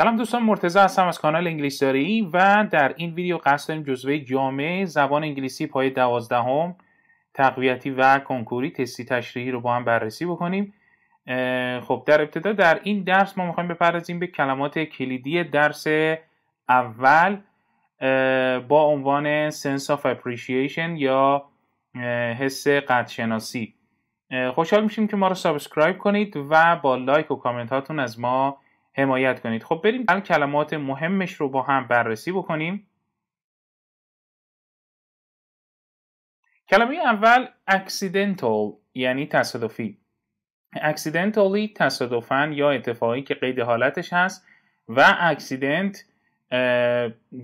سلام دوستان مرتزا هستم از کانال انگلیس داری و در این ویدیو قصد داریم جزوه جامعه زبان انگلیسی پای دوازدهم تقویتی و کنکوری تستی تشریحی رو با هم بررسی بکنیم خب در ابتدا در این درس ما میخوایم بپردازیم به کلمات کلیدی درس اول با عنوان sense of appreciation یا حس قدشناسی خوشحال میشیم که ما رو سابسکرایب کنید و با لایک و کامنت هاتون از ما حمایت کنید خب بریم هم کلمات مهمش رو با هم بررسی بکنیم کلمه اول accidental یعنی تصادفی accidentally تصادفا یا اتفاقی که قید حالتش هست و اکسیدنت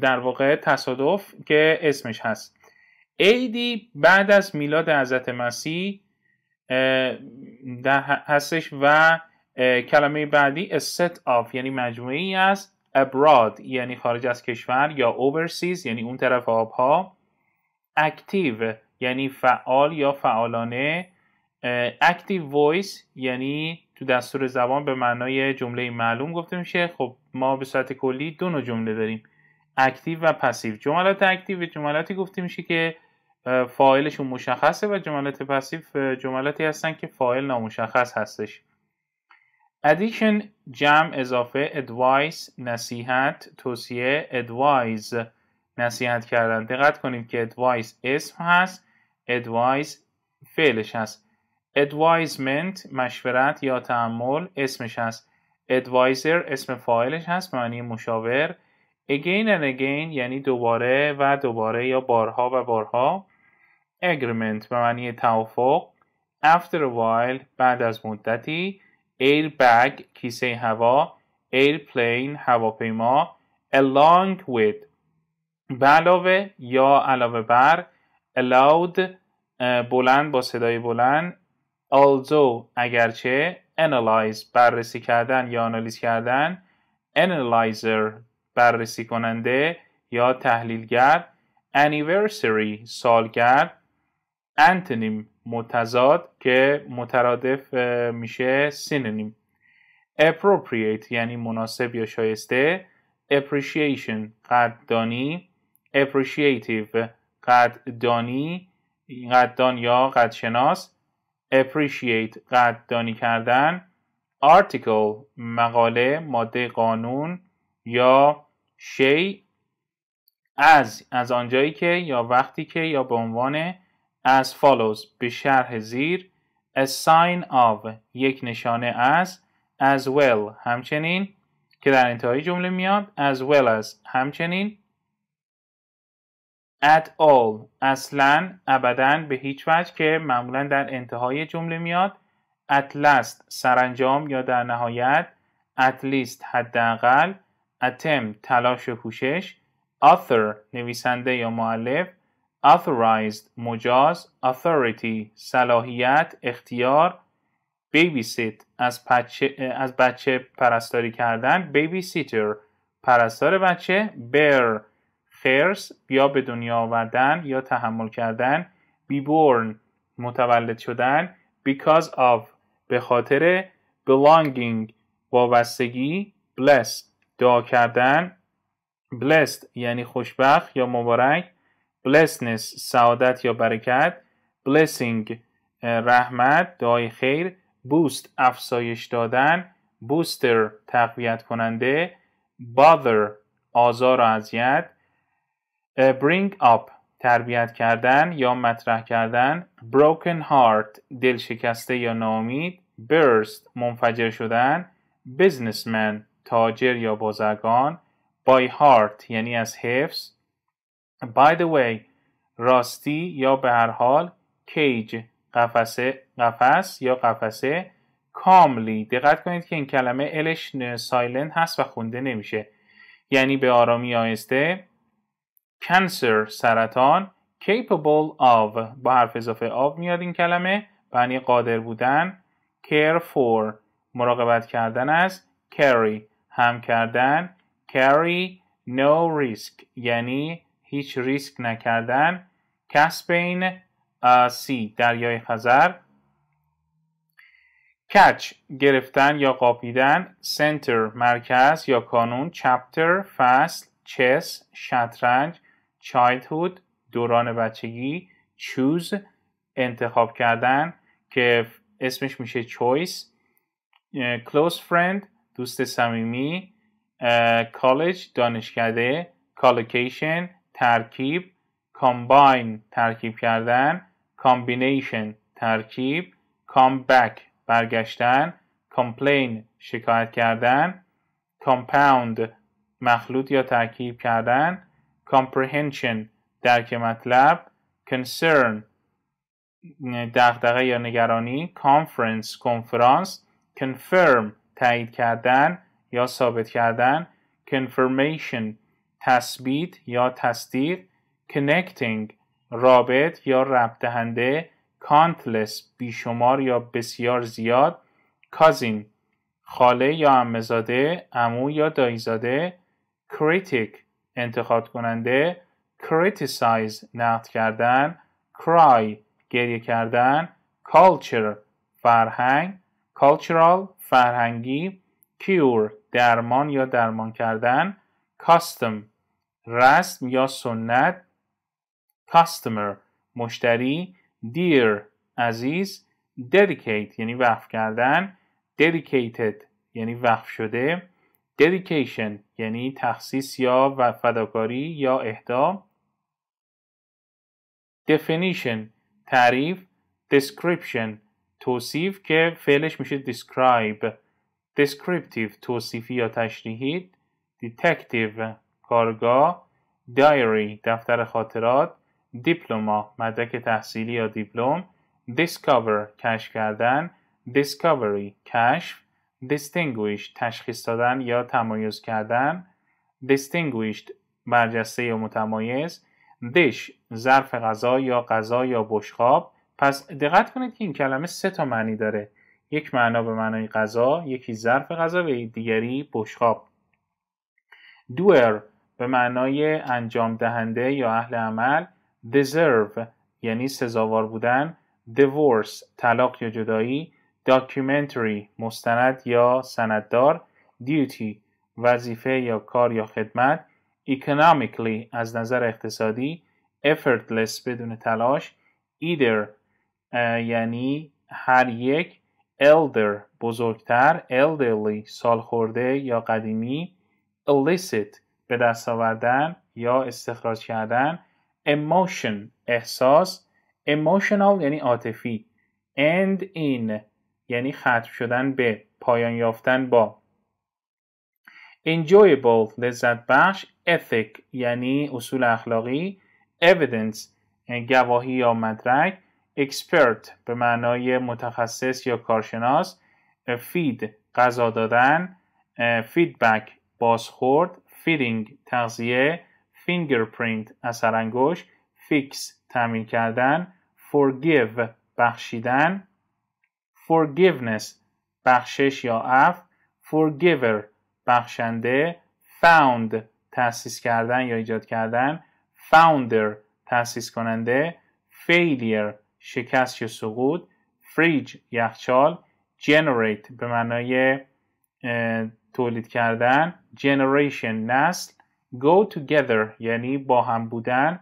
در واقع تصادف که اسمش هست ایدی بعد از میلاد حضرت مسیح هستش و کلمه بعدی set of یعنی مجموعی از abroad یعنی خارج از کشور یا overseas یعنی اون طرف آبها active یعنی فعال یا فعالانه active voice یعنی تو دستور زبان به معنای جمله معلوم گفته میشه خب ما به صورت کلی دو نوع جمله داریم اکتیو و پسیو جملات اکتیو جملاتی گفته میشه که فاعلشون مشخصه و جملات پسیو جملاتی هستن که فاعل نامشخص هستش addition جمع اضافه advice نصیحت توصیه advice نصیحت کردن دقت کنید که advice اسم هست advice فعلش هست advisement مشورت یا تعمل اسمش هست advisor اسم فایلش هست معنی مشاور again and again یعنی دوباره و دوباره یا بارها و بارها agreement به معنی توافق after a while بعد از مدتی airbag کیسه هوا airplane هواپیما along with به یا علاوه بر allowed بلند با صدای بلند although اگرچه analyze بررسی کردن یا آنالیز کردن analyzer بررسی کننده یا تحلیلگر anniversary سالگرد antonym متضاد که مترادف میشه سینونیم appropriate یعنی مناسب یا شایسته appreciation قدردانی appreciative قدردانی قدردان یا قدرشناس appreciate قدردانی کردن article مقاله ماده قانون یا شی از از آنجایی که یا وقتی که یا به عنوان as follows به شرح زیر a sign of یک نشانه از as well همچنین که در انتهای جمله میاد as well as همچنین at all اصلا ابدا به هیچ وجه که معمولا در انتهای جمله میاد at last سرانجام یا در نهایت at least حداقل attempt تلاش و کوشش author نویسنده یا معلف authorized مجاز authority صلاحیت اختیار babysit از, از بچه پرستاری کردن babysitter پرستار بچه bear خرس یا به دنیا آوردن یا تحمل کردن be born متولد شدن because of به خاطر belonging وابستگی blessed دعا کردن blessed یعنی خوشبخت یا مبارک blessness سعادت یا برکت blessing رحمت دعای خیر boost افزایش دادن booster تقویت کننده bother آزار و اذیت bring up تربیت کردن یا مطرح کردن broken heart دل شکسته یا ناامید burst منفجر شدن businessman تاجر یا بازرگان by heart یعنی از حفظ By the way راستی یا به هر حال cage قفسه قفس یا قفسه کاملی دقت کنید که این کلمه الش سایلنت هست و خونده نمیشه یعنی به آرامی آهسته cancer سرطان capable of با حرف اضافه of میاد این کلمه یعنی قادر بودن care for مراقبت کردن از carry هم کردن carry no risk یعنی هیچ ریسک نکردن کسپین سی دریای خزر کچ گرفتن یا قاپیدن سنتر مرکز یا کانون چپتر فصل چس شطرنج چایلدهود دوران بچگی چوز انتخاب کردن که اسمش میشه چویس کلوز فرند دوست صمیمی کالج دانشکده کالوکیشن ترکیب کامباین ترکیب کردن کامبینیشن ترکیب کامبک برگشتن کمپلین، شکایت کردن کامپاوند مخلوط یا ترکیب کردن کامپرهنشن درک مطلب کنسرن دغدغه یا نگرانی کانفرنس کنفرانس کنفرم تایید کردن یا ثابت کردن کنفرمیشن تثبیت یا تصدیق connecting رابط یا ربط دهنده countless بیشمار یا بسیار زیاد cousin خاله یا عمزاده امو یا دایزاده critic انتخاب کننده criticize نقد کردن cry گریه کردن culture فرهنگ cultural فرهنگی cure درمان یا درمان کردن custom رسم یا سنت customer مشتری dear عزیز dedicate یعنی وقف کردن dedicated یعنی وقف شده dedication یعنی تخصیص یا و فداکاری یا اهدا definition تعریف description توصیف که فعلش میشه describe descriptive توصیفی یا تشریحی detective کارگاه دایری دفتر خاطرات دیپلوما مدرک تحصیلی یا دیپلوم دیسکاور کشف کردن دیسکاوری کشف distinguish تشخیص دادن یا تمایز کردن distinguished برجسته یا متمایز دش ظرف غذا یا غذا یا بشخاب پس دقت کنید که این کلمه سه تا معنی داره یک معنا به معنای غذا یکی ظرف غذا و دیگری بشخاب دوئر به معنای انجام دهنده یا اهل عمل deserve یعنی سزاوار بودن divorce طلاق یا جدایی documentary مستند یا سنددار duty وظیفه یا کار یا خدمت economically از نظر اقتصادی effortless بدون تلاش either یعنی هر یک elder بزرگتر elderly سالخورده یا قدیمی illicit به دست آوردن یا استخراج کردن emotion احساس emotional یعنی عاطفی and in یعنی ختم شدن به پایان یافتن با enjoyable لذت بخش ethic یعنی اصول اخلاقی evidence یعنی گواهی یا مدرک expert به معنای متخصص یا کارشناس feed غذا دادن فیدبک بازخورد فیدینگ تغذیه فینگرپرینت اثر انگوش فیکس تعمیل کردن forgive بخشیدن forgiveness بخشش یا اف forgiver بخشنده found تأسیس کردن یا ایجاد کردن founder تأسیس کننده failure شکست یا سقوط فریج یخچال generate به معنای تولید کردن generation نسل go together یعنی با هم بودن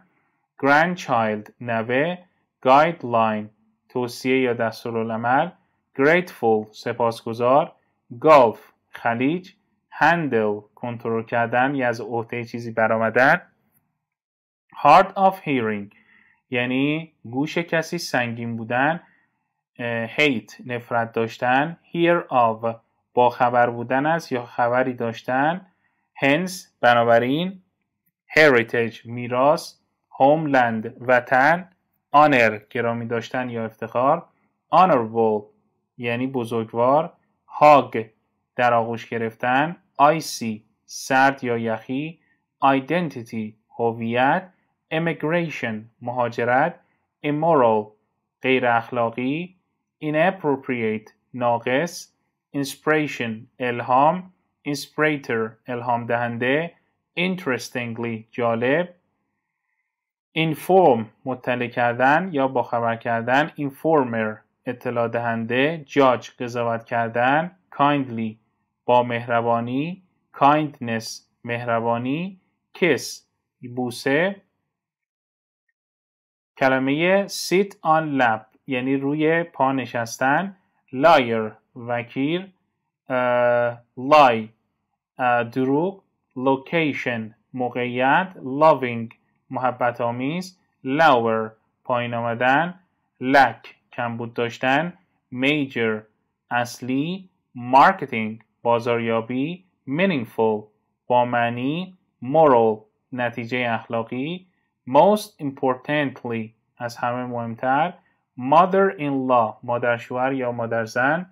grandchild نوه guideline توصیه یا دستورالعمل grateful سپاسگزار golf خلیج handle کنترل کردن یا یعنی از عهده چیزی برآمدن hard of hearing یعنی گوش کسی سنگین بودن hate نفرت داشتن hear of با خبر بودن است یا خبری داشتن هنس بنابراین هریتج میراث هوملند وطن آنر گرامی داشتن یا افتخار honorable یعنی بزرگوار هاگ در آغوش گرفتن آیسی سرد یا یخی identity هویت immigration مهاجرت immoral غیر اخلاقی inappropriate ناقص inspiration الهام inspirator الهام دهنده interestingly جالب inform مطلع کردن یا باخبر کردن informer اطلاع دهنده judge قضاوت کردن kindly با مهربانی kindness مهربانی kiss بوسه کلمه sit on lap یعنی روی پا نشستن liar وکیل لای دروغ لوکیشن موقعیت لاوینگ محبت آمیز لاور پایین آمدن لک کمبود داشتن میجر اصلی مارکتینگ بازاریابی مینینگفول با معنی مورال نتیجه اخلاقی most importantly از همه مهمتر mother in law مادر شوهر یا مادر زن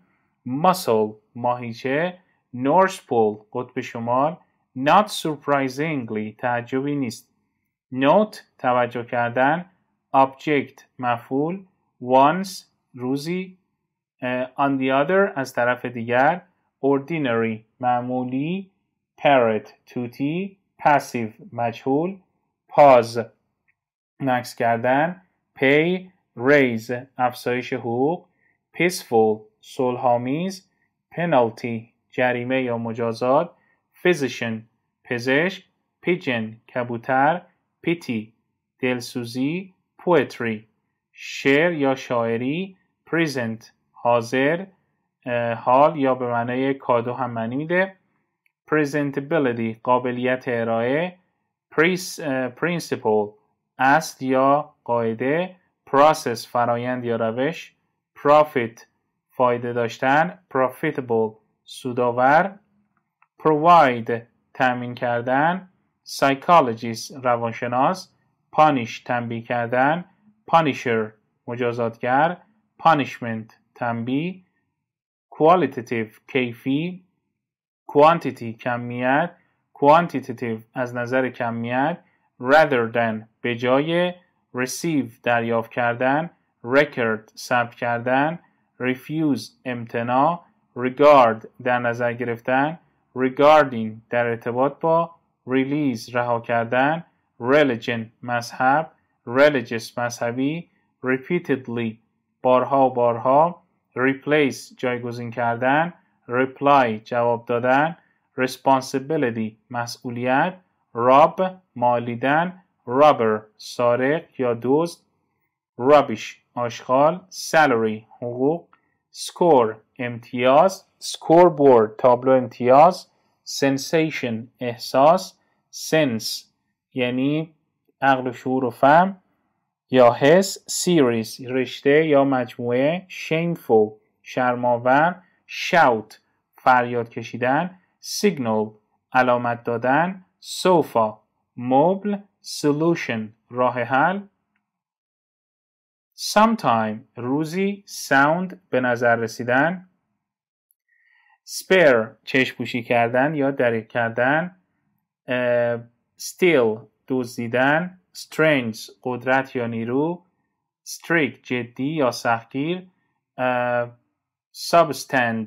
مسل ماهیچه نورسپول Pole قطب شمال Not surprisingly تعجبی نیست نوت توجه کردن Object مفعول Once روزی uh, On the other از طرف دیگر Ordinary معمولی Parrot توتی Passive مجهول پاز نکس کردن پی Raise افزایش حقوق Peaceful صلحآمیز پنالتی جریمه یا مجازات فیزیشن پزشک پیجن کبوتر پیتی دلسوزی پویتری شعر یا شاعری پریزنت حاضر حال یا به معنای کادو هم معنی میده پریزنتبلیتی قابلیت ارائه پرینسیپل اصل یا قاعده پراسس فرایند یا روش پرافیت فایده داشتن profitable سودآور provide تامین کردن psychologist روانشناس punish تنبیه کردن punisher مجازاتگر punishment، تنبیه qualitative کیفی quantity کمیت quantitative از نظر کمیت rather than به جای receive دریافت کردن record ثبت کردن refuse امتناع regard در نظر گرفتن regarding در ارتباط با release رها کردن religion مذهب religious مذهبی repeatedly بارها و بارها replace جایگزین کردن reply جواب دادن responsibility مسئولیت rob مالیدن رابر سارق یا دوست، rubbish آشغال salary حقوق سکور امتیاز سکور بورد تابلو امتیاز سنسیشن احساس سنس یعنی عقل و شعور و فهم یا حس سیریز رشته یا مجموعه shameful شرماور شاوت فریاد کشیدن سیگنال علامت دادن سوفا مبل سلوشن راه حل sometime روزی sound به نظر رسیدن spare چشم پوشی کردن یا دریق کردن still دزدیدن strength قدرت یا نیرو strict جدی یا سختگیر substance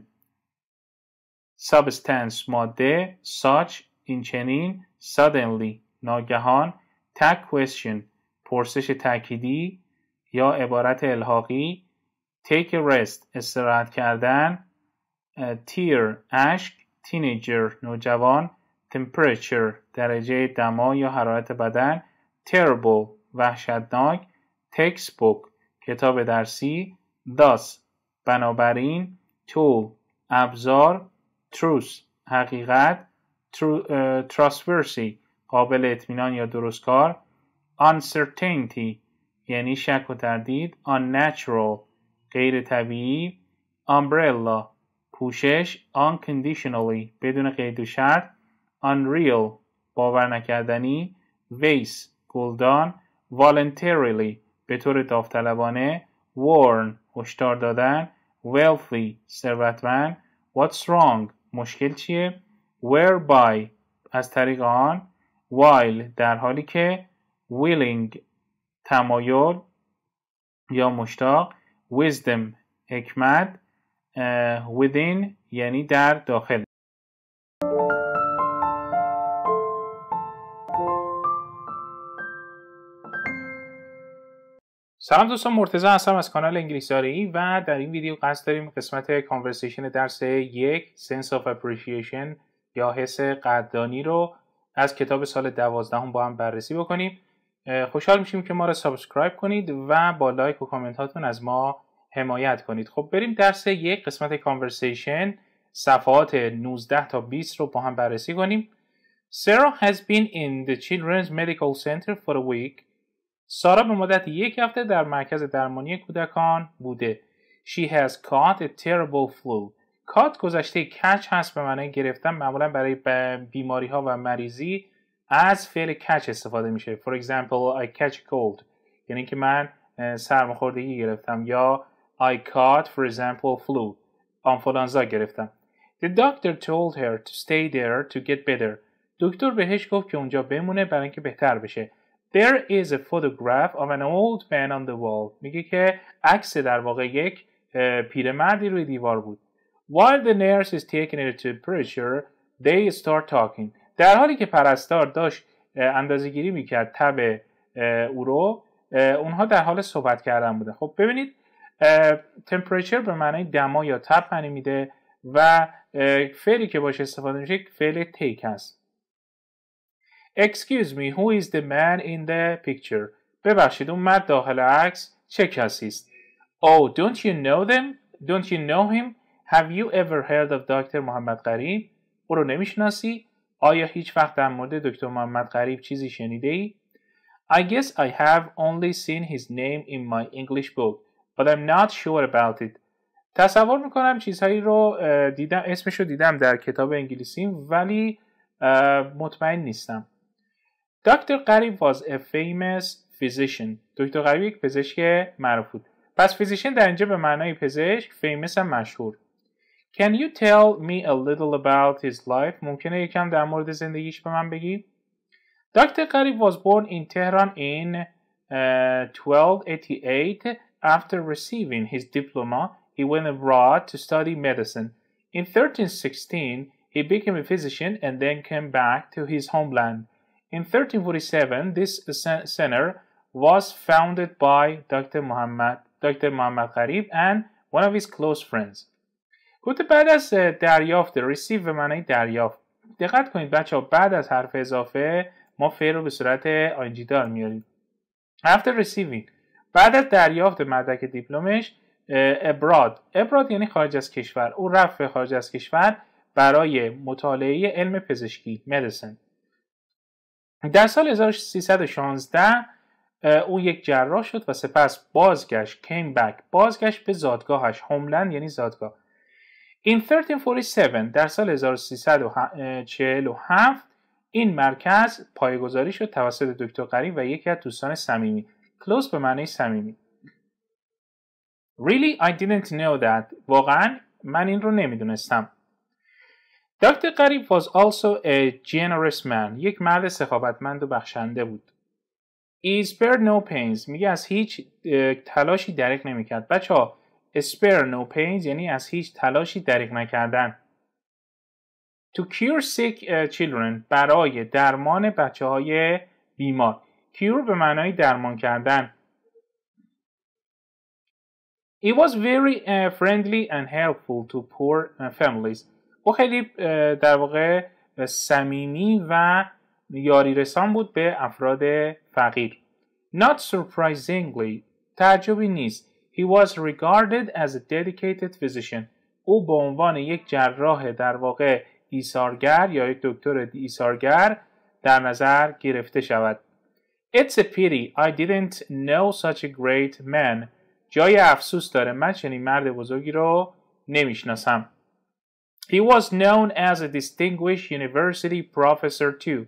substance ماده such این چنین suddenly ناگهان tag question پرسش تأکیدی. یا عبارت الحاقی take a rest استراحت کردن tear اشک teenager نوجوان temperature درجه دما یا حرارت بدن terrible وحشتناک textbook کتاب درسی thus بنابراین tool ابزار truth حقیقت trustworthy قابل اطمینان یا درستکار uncertainty یعنی شک و تردید unnatural غیر طبیعی umbrella پوشش unconditionally بدون قید و شرط unreal باور نکردنی vase گلدان voluntarily به طور داوطلبانه warn هشدار دادن wealthy ثروتمند what's wrong مشکل چیه whereby از طریق آن while در حالی که willing تمایل یا مشتاق wisdom حکمت within یعنی در داخل سلام دوستان مرتضی هستم از کانال انگلیسی و در این ویدیو قصد داریم قسمت کانورسیشن درس یک سنس of appreciation یا حس قدردانی رو از کتاب سال دوازدهم با هم بررسی بکنیم خوشحال میشیم که ما رو سابسکرایب کنید و با لایک و کامنت هاتون از ما حمایت کنید خب بریم درس یک قسمت کانورسیشن صفحات 19 تا 20 رو با هم بررسی کنیم Sarah has been in the children's medical center for a week سارا به مدت یک هفته در مرکز درمانی کودکان بوده She has caught a terrible flu کات گذشته کچ هست به معنی گرفتن معمولا برای بیماری ها و مریضی از فعل کچ استفاده میشه for example I catch cold یعنی که من سرماخوردگی گرفتم یا I caught for example flu آنفولانزا گرفتم The doctor told her to stay there to get better دکتر بهش گفت که اونجا بمونه برای اینکه بهتر بشه There is a photograph of an old man on the wall میگه که عکس در واقع یک پیرمردی روی دیوار بود While the nurse is taking her temperature they start talking در حالی که پرستار داشت اندازه گیری میکرد تب او رو اونها در حال صحبت کردن بوده. خب ببینید تمپریچر به معنای دما یا تب معنی میده و فعلی که باش استفاده میشه فعل تیک هست Excuse me, who is the man in the picture? ببخشید اون مرد داخل عکس چه کسی است؟ Oh, don't you know them? Don't you know him? Have you ever heard of Dr. محمد قریم؟ او رو نمیشناسی؟ آیا هیچ وقت در مورد دکتر محمد غریب چیزی شنیده ای؟ I guess I have only seen his name in my English book but I'm not sure about it. تصور میکنم چیزهایی رو دیدم اسمش رو دیدم در کتاب انگلیسیم ولی مطمئن نیستم. Dr. غریب was a famous physician. دکتر غریب یک پزشک معروف بود. پس فیزیشن در اینجا به معنای پزشک فیمس هم مشهور. Can you tell me a little about his life? ممکنه یکم در مورد زندگیش به من بگی؟ Dr. Karib was born in Tehran in uh, 1288. After receiving his diploma, he went abroad to study medicine. In 1316, he became a physician and then came back to his homeland. In 1347, this center was founded by Dr. Muhammad, Dr. Muhammad Karib and one of his close friends. گفته بعد از دریافت ریسیو به معنی دریافت دقت کنید بچه ها بعد از حرف اضافه ما فعل رو به صورت آینجی دار میاریم after receiving بعد از دریافت مدرک دیپلمش ابراد ابراد یعنی خارج از کشور او رفت خارج از کشور برای مطالعه علم پزشکی مدیسن در سال 1316 او یک جراح شد و سپس بازگشت came بک بازگشت به زادگاهش هوملند یعنی زادگاه این 1347 در سال 1347 این مرکز پایگذاری شد توسط دکتر قریب و یکی از دوستان سمیمی. close به معنی سمیمی. Really I didn't know that واقعا من این رو نمیدونستم دکتر قریب was also a generous man یک مرد سخاوتمند و بخشنده بود He spared no pains میگه از هیچ تلاشی درک نمیکرد بچه ها spare no pains یعنی از هیچ تلاشی دریغ نکردن to cure sick uh, children برای درمان بچه های بیمار cure به معنای درمان کردن it was very uh, friendly and helpful to poor uh, families او خب خیلی در واقع صمیمی و یاری رسان بود به افراد فقیر Not surprisingly تعجبی نیست He was regarded as a dedicated physician. او به عنوان یک جراح در واقع ایسارگر یا یک دکتر ایسارگر در نظر گرفته شود. It's a pity I didn't know such a great man. جای افسوس داره من چنین مرد بزرگی رو نمیشناسم. He was known as a distinguished university professor too.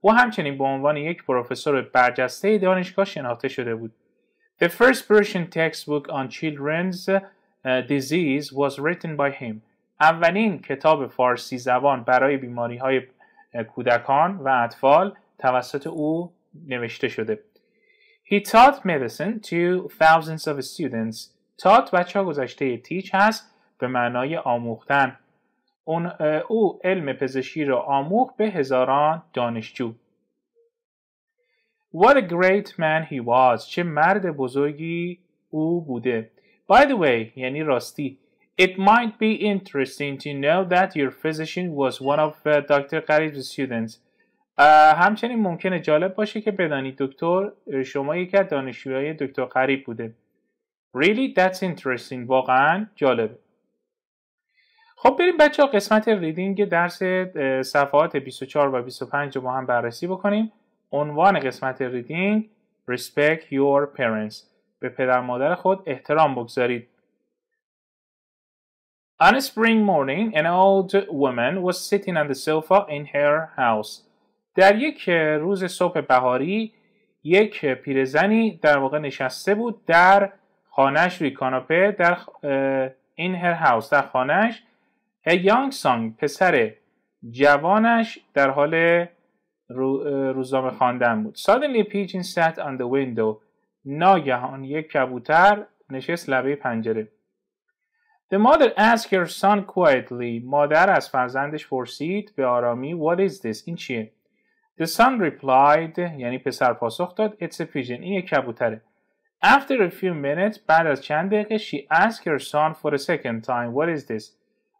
او همچنین به عنوان یک پروفسور برجسته دانشگاه شناخته شده بود. The first Persian textbook on children's uh, disease was written by him. اولین کتاب فارسی زبان برای بیماری های کودکان و اطفال توسط او نوشته شده. He taught medicine to thousands of students. Taught بچه ها گذشته تیچ هست به معنای آموختن. اون او علم پزشکی را آموخت به هزاران دانشجو. What a great man he was. چه مرد بزرگی او بوده. By the way, یعنی راستی. It might be interesting to know that your physician was one of uh, Dr. Garib's students. Uh, همچنین ممکنه جالب باشه که بدانی دکتر شما یکی از های دکتر غریب بوده. Really that's interesting. واقعا جالبه. خب بریم بچه ها قسمت ریدینگ درس صفحات 24 و 25 رو با هم بررسی بکنیم. عنوان قسمت ریدینگ Respect Your Parents به پدر مادر خود احترام بگذارید. On a spring morning, an old woman was sitting on the sofa in her house. در یک روز صبح بهاری یک پیرزنی در واقع نشسته بود در خانهش روی کاناپه در این هر هاوس در خانهش A young song پسر جوانش در حال روزنامه خواندن بود suddenly pigeon sat on the window ناگهان یک کبوتر نشست لبه پنجره The mother asked her son quietly مادر از فرزندش پرسید به آرامی What is this? این چیه؟ The son replied یعنی پسر پاسخ داد It's a pigeon این یک کبوتره After a few minutes بعد از چند دقیقه she asked her son for a second time What is this?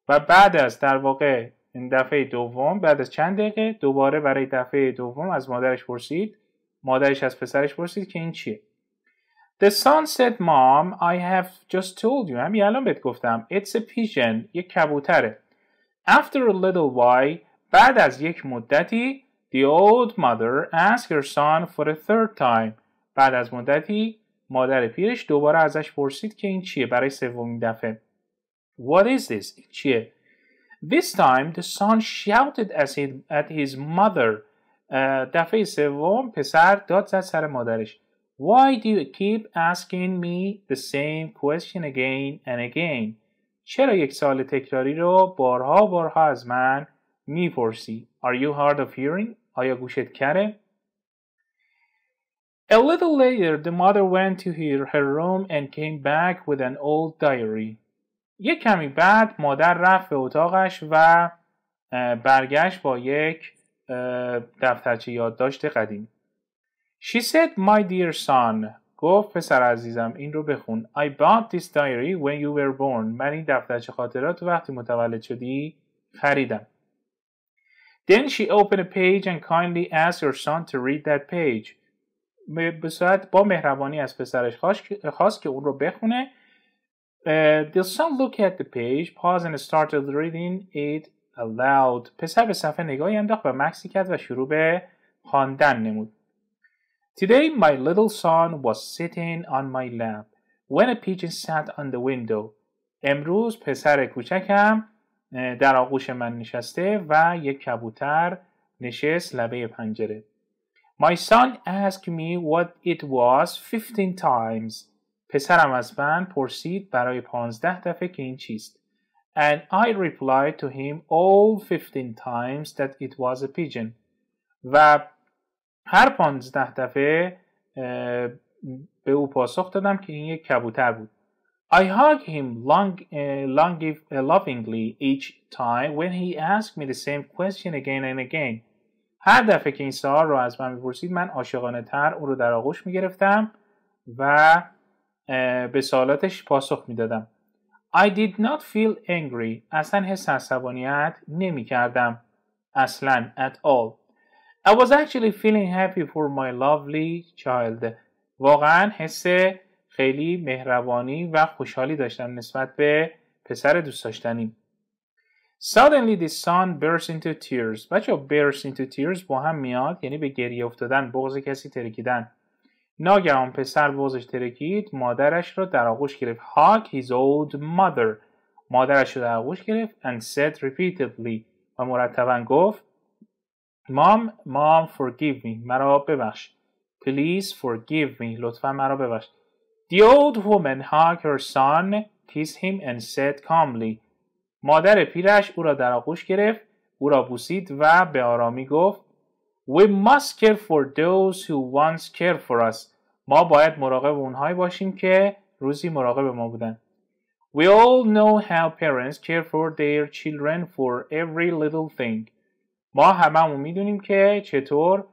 و بعد از در واقع این دفعه دوم بعد از چند دقیقه دوباره برای دفعه دوم از مادرش پرسید مادرش از پسرش پرسید که این چیه The son said mom I have just told you همین الان بهت گفتم It's a pigeon یک کبوتره After a little while بعد از یک مدتی The old mother asked her son for a third time بعد از مدتی مادر پیرش دوباره ازش پرسید که این چیه برای سومین دفعه What is this؟ چیه؟ This time the son shouted at his mother دفعه سوم پسر داد زد سر مادرش Why do you keep asking me the same question again and again? چرا یک سال تکراری رو بارها بارها از من میپرسی؟ Are you hard of hearing? آیا گوشت کره؟ A little later the mother went to her, her room and came back with an old diary. یه کمی بعد مادر رفت به اتاقش و برگشت با یک دفترچه یادداشت قدیم She said my dear son گفت پسر عزیزم این رو بخون I bought this diary when you were born من این دفترچه خاطرات وقتی متولد شدی خریدم Then she opened a page and kindly asked your son to read that page به صورت با مهربانی از پسرش خواست که اون رو بخونه Uh, the son looked at the page, paused and started reading it aloud. پسر به صفحه نگاهی انداخت و مکسی کرد و شروع به خواندن نمود. Today my little son was sitting on my lap when a pigeon sat on the window. امروز پسر کوچکم در آغوش من نشسته و یک کبوتر نشست لبه پنجره. My son asked me what it was 15 times. پسرم از من پرسید برای پانزده دفعه که این چیست. And I replied to him all 15 times that it was a pigeon. و هر پانزده دفعه به او پاسخ دادم که این یک کبوتر بود. I hugged him long, uh, long, uh, lovingly each time when he asked me the same question again and again. هر دفعه که این سوال رو از من میپرسید من عاشقانه تر او رو در آغوش میگرفتم و به سوالاتش پاسخ میدادم I did not feel angry اصلا حس عصبانیت نمی کردم اصلا at all I was actually feeling happy for my lovely child واقعا حس خیلی مهربانی و خوشحالی داشتم نسبت به پسر دوست داشتنی Suddenly the sun burst into tears. بچه برس into tears با هم میاد یعنی به گریه افتادن بغض کسی ترکیدن. ناگهان پسر بازش ترکید مادرش را در آغوش گرفت هاک his old mother مادرش را در آغوش گرفت and said repeatedly و مرتبا گفت مام مام forgive me مرا ببخش please forgive me لطفا مرا ببخش the old woman hugged her son kissed him and said calmly مادر پیرش او را در آغوش گرفت او را بوسید و به آرامی گفت We must care for those who once cared for us. ما باید مراقب اونهایی باشیم که روزی مراقب ما بودن. We all know how parents care for their children for every little thing. ما همون میدونیم که چطور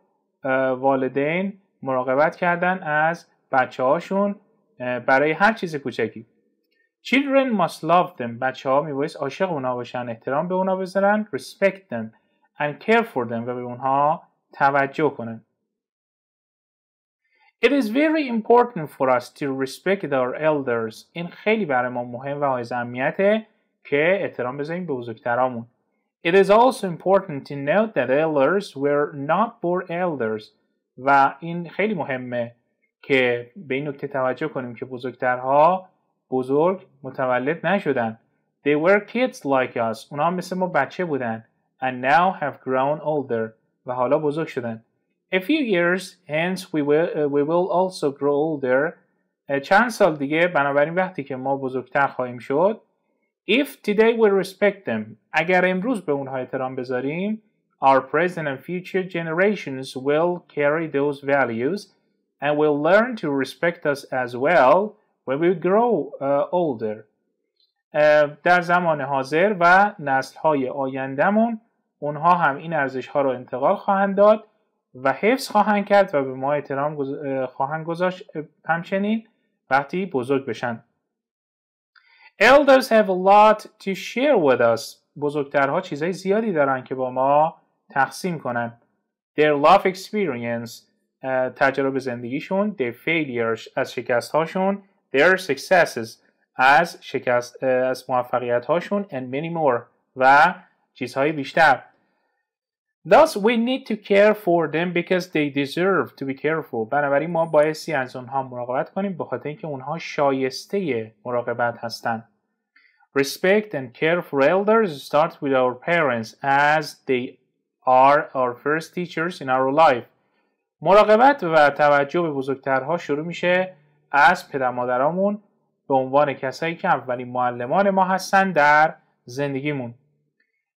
والدین مراقبت کردن از بچه هاشون برای هر چیز کوچکی. Children must love them. بچه ها میباید عاشق اونا باشن. احترام به اونا بذارن. Respect them. And care for them. و به اونها توجه کنن. It is very important for us to respect our elders. این خیلی برای ما مهم و های زمیته که احترام بذاریم به بزرگترامون. It is also important to note that elders were not born elders. و این خیلی مهمه که به این نکته توجه کنیم که بزرگترها بزرگ متولد نشدن. They were kids like us. اونا مثل ما بچه بودن. And now have grown older. و حالا بزرگ شدن A few years hence we will, uh, we will also grow older uh, چند سال دیگه بنابراین وقتی که ما بزرگتر خواهیم شد If today we respect them اگر امروز به اونها احترام بذاریم Our present and future generations will carry those values and will learn to respect us as well when we grow uh, older. در زمان حاضر و نسل های آیندهمون اونها هم این ارزش ها رو انتقال خواهند داد و حفظ خواهند کرد و به ما احترام خواهند گذاشت همچنین وقتی بزرگ بشن Elders have a lot to share with us بزرگترها چیزهای زیادی دارن که با ما تقسیم کنن Their life experience تجربه زندگیشون Their failures از شکست Their successes از شکست از موفقیت And many more و چیزهای بیشتر Thus we need to care for them because they deserve to be careful. بنابراین ما بایستی از آنها مراقبت کنیم به خاطر اینکه اونها شایسته مراقبت هستند. Respect and care for elders starts with our parents as they are our first teachers in our life. مراقبت و توجه به بزرگترها شروع میشه از مادرامون به عنوان کسایی که اولین معلمان ما هستند در زندگیمون.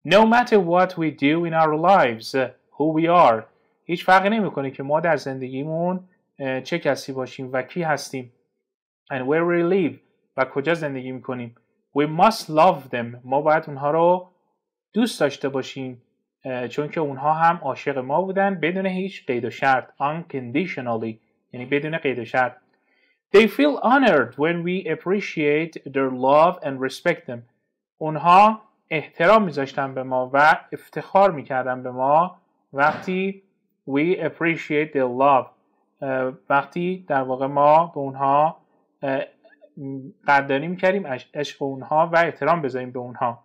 No matter what we do in our lives, uh, who we are هیچ فرقی نمیکنه که ما در زندگیمون چه کسی باشیم و کی هستیم and where we live و کجا زندگی میکنیم we must love them ما باید اونها رو دوست داشته باشیم چون که اونها هم عاشق ما بودن بدون هیچ قید و شرط unconditionally یعنی بدون قید و شرط they feel honored when we appreciate their love and respect them اونها احترام میذاشتن به ما و افتخار میکردن به ما وقتی we appreciate their love وقتی در واقع ما به اونها قدردانی میکردیم عشق اونها و احترام بذاریم به اونها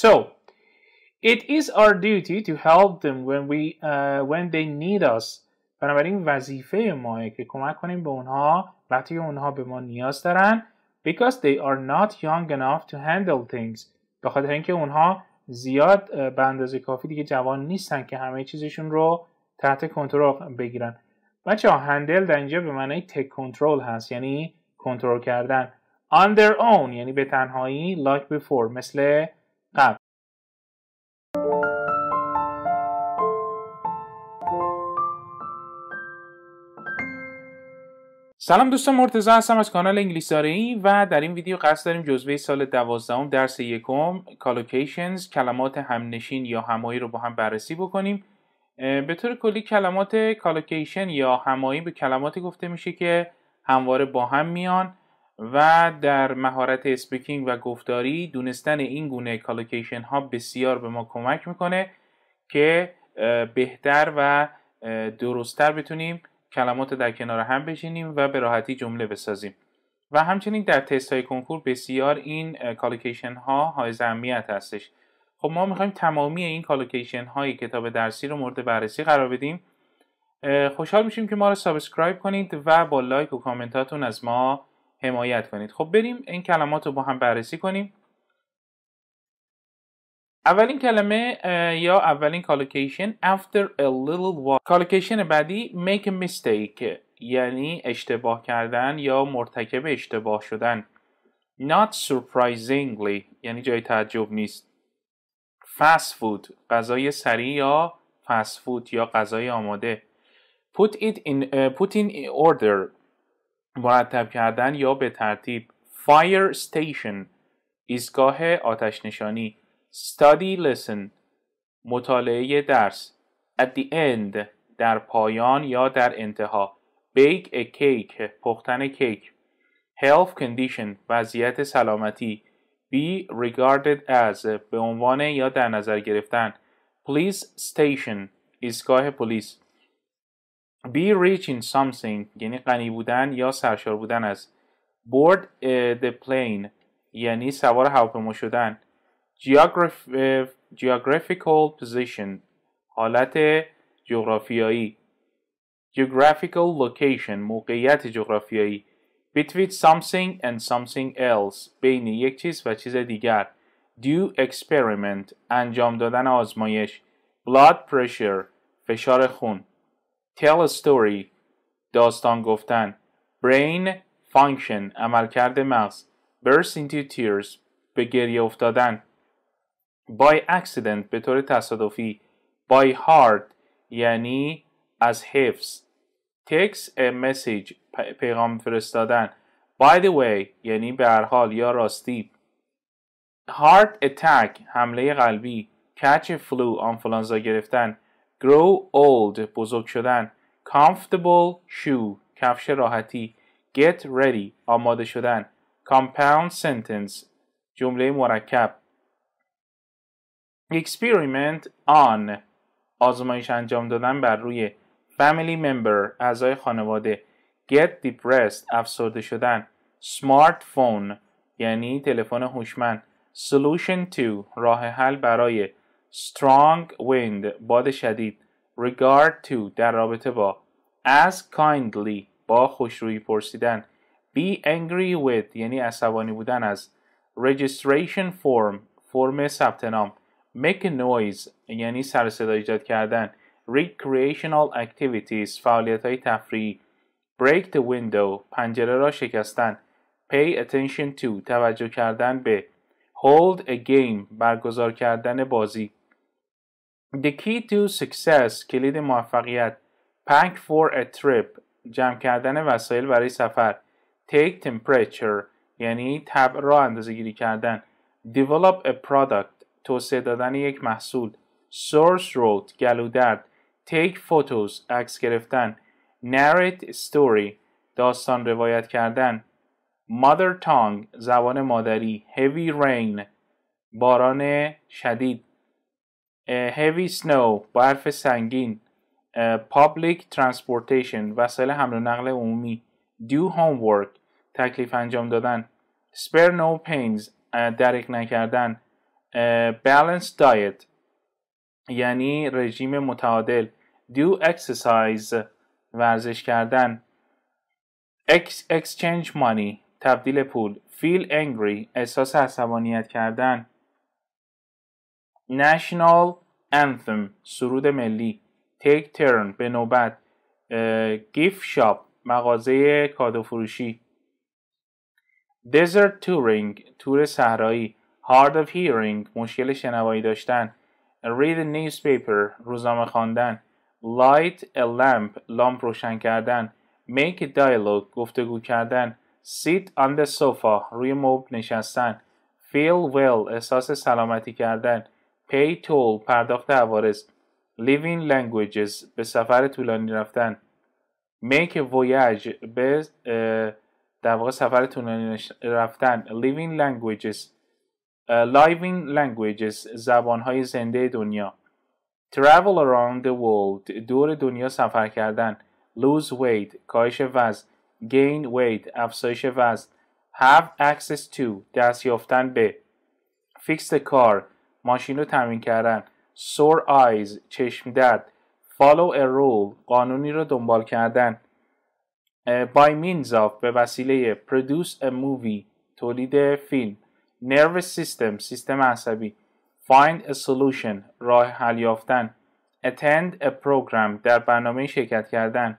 So it is our duty to help them when we uh, when they need us بنابراین وظیفه ماه که کمک کنیم به اونها وقتی اونها به ما نیاز دارن because they are not young enough to handle things به خاطر اینکه اونها زیاد به اندازه کافی دیگه جوان نیستن که همه چیزشون رو تحت کنترل بگیرن بچه ها هندل در اینجا به معنی تک کنترل هست یعنی کنترل کردن on their own یعنی به تنهایی like before مثل سلام دوستان مرتزا هستم از کانال انگلیس داره و در این ویدیو قصد داریم جزوه سال دوازدهم درس یکم کالوکیشنز کلمات همنشین یا همایی رو با هم بررسی بکنیم به طور کلی کلمات کالوکیشن یا همایی به کلماتی گفته میشه که همواره با هم میان و در مهارت اسپیکینگ و گفتاری دونستن این گونه کالوکیشن ها بسیار به ما کمک میکنه که بهتر و درستتر بتونیم کلمات در کنار هم بشینیم و به راحتی جمله بسازیم و همچنین در تست های کنکور بسیار این کالوکیشن ها های اهمیت هستش خب ما میخوایم تمامی این کالوکیشن های کتاب درسی رو مورد بررسی قرار بدیم خوشحال میشیم که ما رو سابسکرایب کنید و با لایک و کامنتاتون از ما حمایت کنید خب بریم این کلمات رو با هم بررسی کنیم اولین کلمه یا اولین کالوکیشن after a little while کالوکیشن بعدی make a mistake یعنی اشتباه کردن یا مرتکب اشتباه شدن not surprisingly یعنی جای تعجب نیست fast food غذای سریع یا fast food یا غذای آماده put it in uh, put in order مرتب کردن یا به ترتیب fire station ایستگاه آتش نشانی study listen مطالعه درس at the end در پایان یا در انتها bake a cake پختن کیک health condition وضعیت سلامتی be regarded as به عنوان یا در نظر گرفتن police station ایستگاه پلیس be rich in something یعنی غنی بودن یا سرشار بودن از board eh, the plane یعنی سوار هواپیما شدن geograph- geographical position حالت جغرافیایی geographical location موقعیت جغرافیایی between something and something else بین یک چیز و چیز دیگر do experiment انجام دادن آزمایش blood pressure فشار خون tell a story داستان گفتن brain function عملکرد مغز burst into tears به گریه افتادن by accident به طور تصادفی by heart یعنی از حفظ text a message پیغام فرستادن by the way یعنی به هر حال یا راستی heart attack حمله قلبی catch flu آنفولانزا گرفتن grow old بزرگ شدن comfortable shoe کفش راحتی get ready آماده شدن compound sentence جمله مرکب experiment on آزمایش انجام دادن بر روی family member اعضای خانواده get depressed افسرده شدن smartphone یعنی تلفن هوشمند solution to راه حل برای strong wind باد شدید regard to در رابطه با ask kindly با خوشرویی پرسیدن be angry with یعنی عصبانی بودن از registration form فرم ثبت نام make a noise یعنی سر صدا ایجاد کردن recreational activities فعالیت های تفریحی break the window پنجره را شکستن pay attention to توجه کردن به hold a game برگزار کردن بازی the key to success کلید موفقیت pack for a trip جمع کردن وسایل برای سفر take temperature یعنی تب را اندازه گیری کردن develop a product توسعه دادن یک محصول سورس رود گلو درد تیک فوتوز عکس گرفتن نریت story داستان روایت کردن مادر تانگ زبان مادری heavy rain باران شدید eh، heavy سنو برف سنگین eh، public ترانسپورتیشن وسایل حمل و نقل عمومی دو هوم ورک تکلیف انجام دادن spare no pains eh، درک نکردن balanced diet یعنی رژیم متعادل do exercise ورزش کردن Ex exchange money تبدیل پول feel angry احساس عصبانیت کردن national anthem سرود ملی take turn به نوبت gift shop مغازه کادو فروشی desert touring تور صحرایی hard of hearing مشکل شنوایی داشتن read a newspaper روزنامه خواندن light a lamp لامپ روشن کردن make a dialogue گفتگو کردن sit on the sofa روی مبل نشستن feel well احساس سلامتی کردن pay toll پرداخت عوارض living languages به سفر طولانی رفتن make a voyage به در واقع سفر طولانی رفتن living languages Living Languages زبانهای زنده دنیا Travel around the world دور دنیا سفر کردن Lose weight کاهش وزن Gain weight افزایش وزن Have access to دست یافتن به Fix the car ماشین رو تمرین کردن Sore eyes چشم درد Follow a rule قانونی رو دنبال کردن By means of به وسیله Produce a movie تولید فیلم nervous system سیستم عصبی find a solution راه حل یافتن attend a program در برنامه شرکت کردن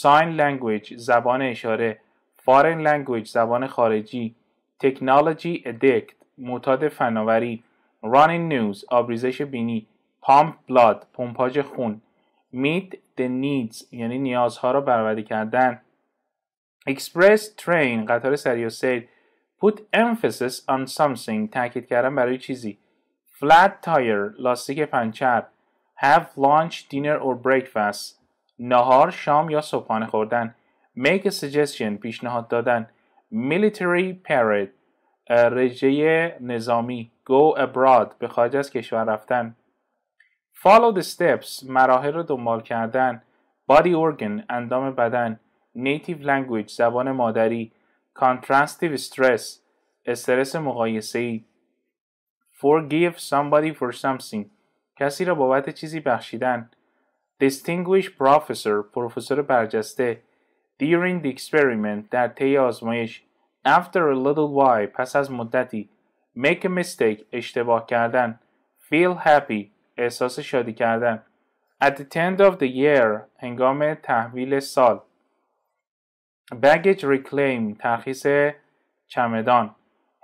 sign language زبان اشاره foreign language زبان خارجی technology addict متاد فناوری running news آبریزش بینی pump blood پمپاژ خون meet the needs یعنی نیازها را برآورده کردن express train قطار سریع و put emphasis on something تاکید کردن برای چیزی flat tire لاستیک پنچر have lunch dinner or breakfast نهار شام یا صبحانه خوردن make a suggestion پیشنهاد دادن military parade رژه نظامی go abroad به خارج از کشور رفتن follow the steps مراحل رو دنبال کردن body organ اندام بدن native language زبان مادری Contrastive stress استرس مقایسه ای Forgive somebody for something کسی را بابت چیزی بخشیدن Distinguished professor پروفسور برجسته During the experiment در طی آزمایش After a little while پس از مدتی Make a mistake اشتباه کردن Feel happy احساس شادی کردن At the end of the year هنگام تحویل سال baggage reclaim تخیص چمدان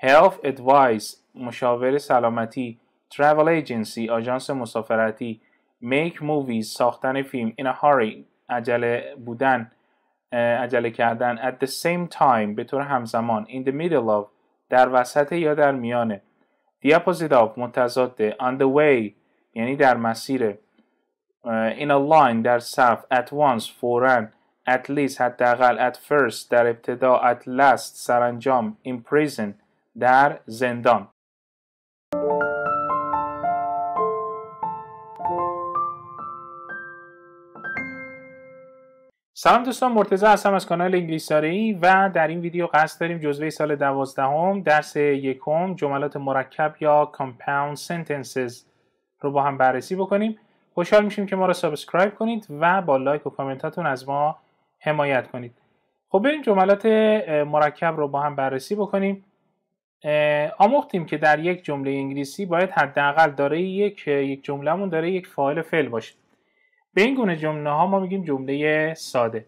health advice مشاور سلامتی travel agency آژانس مسافرتی make movies ساختن فیلم in a hurry عجله بودن عجله کردن at the same time به طور همزمان in the middle of در وسط یا در میانه the opposite of متضاده on the way یعنی در مسیر in a line در صف at once فوراً at least حداقل at first در ابتدا at last سرانجام in prison در زندان سلام دوستان مرتضی هستم از کانال انگلیس ای و در این ویدیو قصد داریم جزوه سال دوازدهم درس یکم جملات مرکب یا compound sentences رو با هم بررسی بکنیم خوشحال میشیم که ما را سابسکرایب کنید و با لایک و کامنتاتون از ما حمایت کنید خب بریم جملات مرکب رو با هم بررسی بکنیم آموختیم که در یک جمله انگلیسی باید حداقل دارای یک یک جملهمون داره یک فاعل فعل باشه به این گونه جمله ها ما میگیم جمله ساده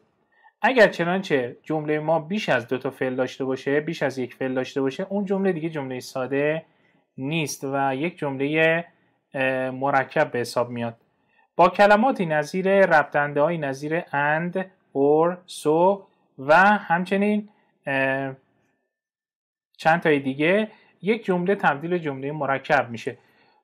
اگر چنانچه جمله ما بیش از دو تا فعل داشته باشه بیش از یک فعل داشته باشه اون جمله دیگه جمله ساده نیست و یک جمله مرکب به حساب میاد با کلماتی نظیر ربطنده های نظیر اند اور so و همچنین چند تای دیگه یک جمله تبدیل جمله مرکب میشه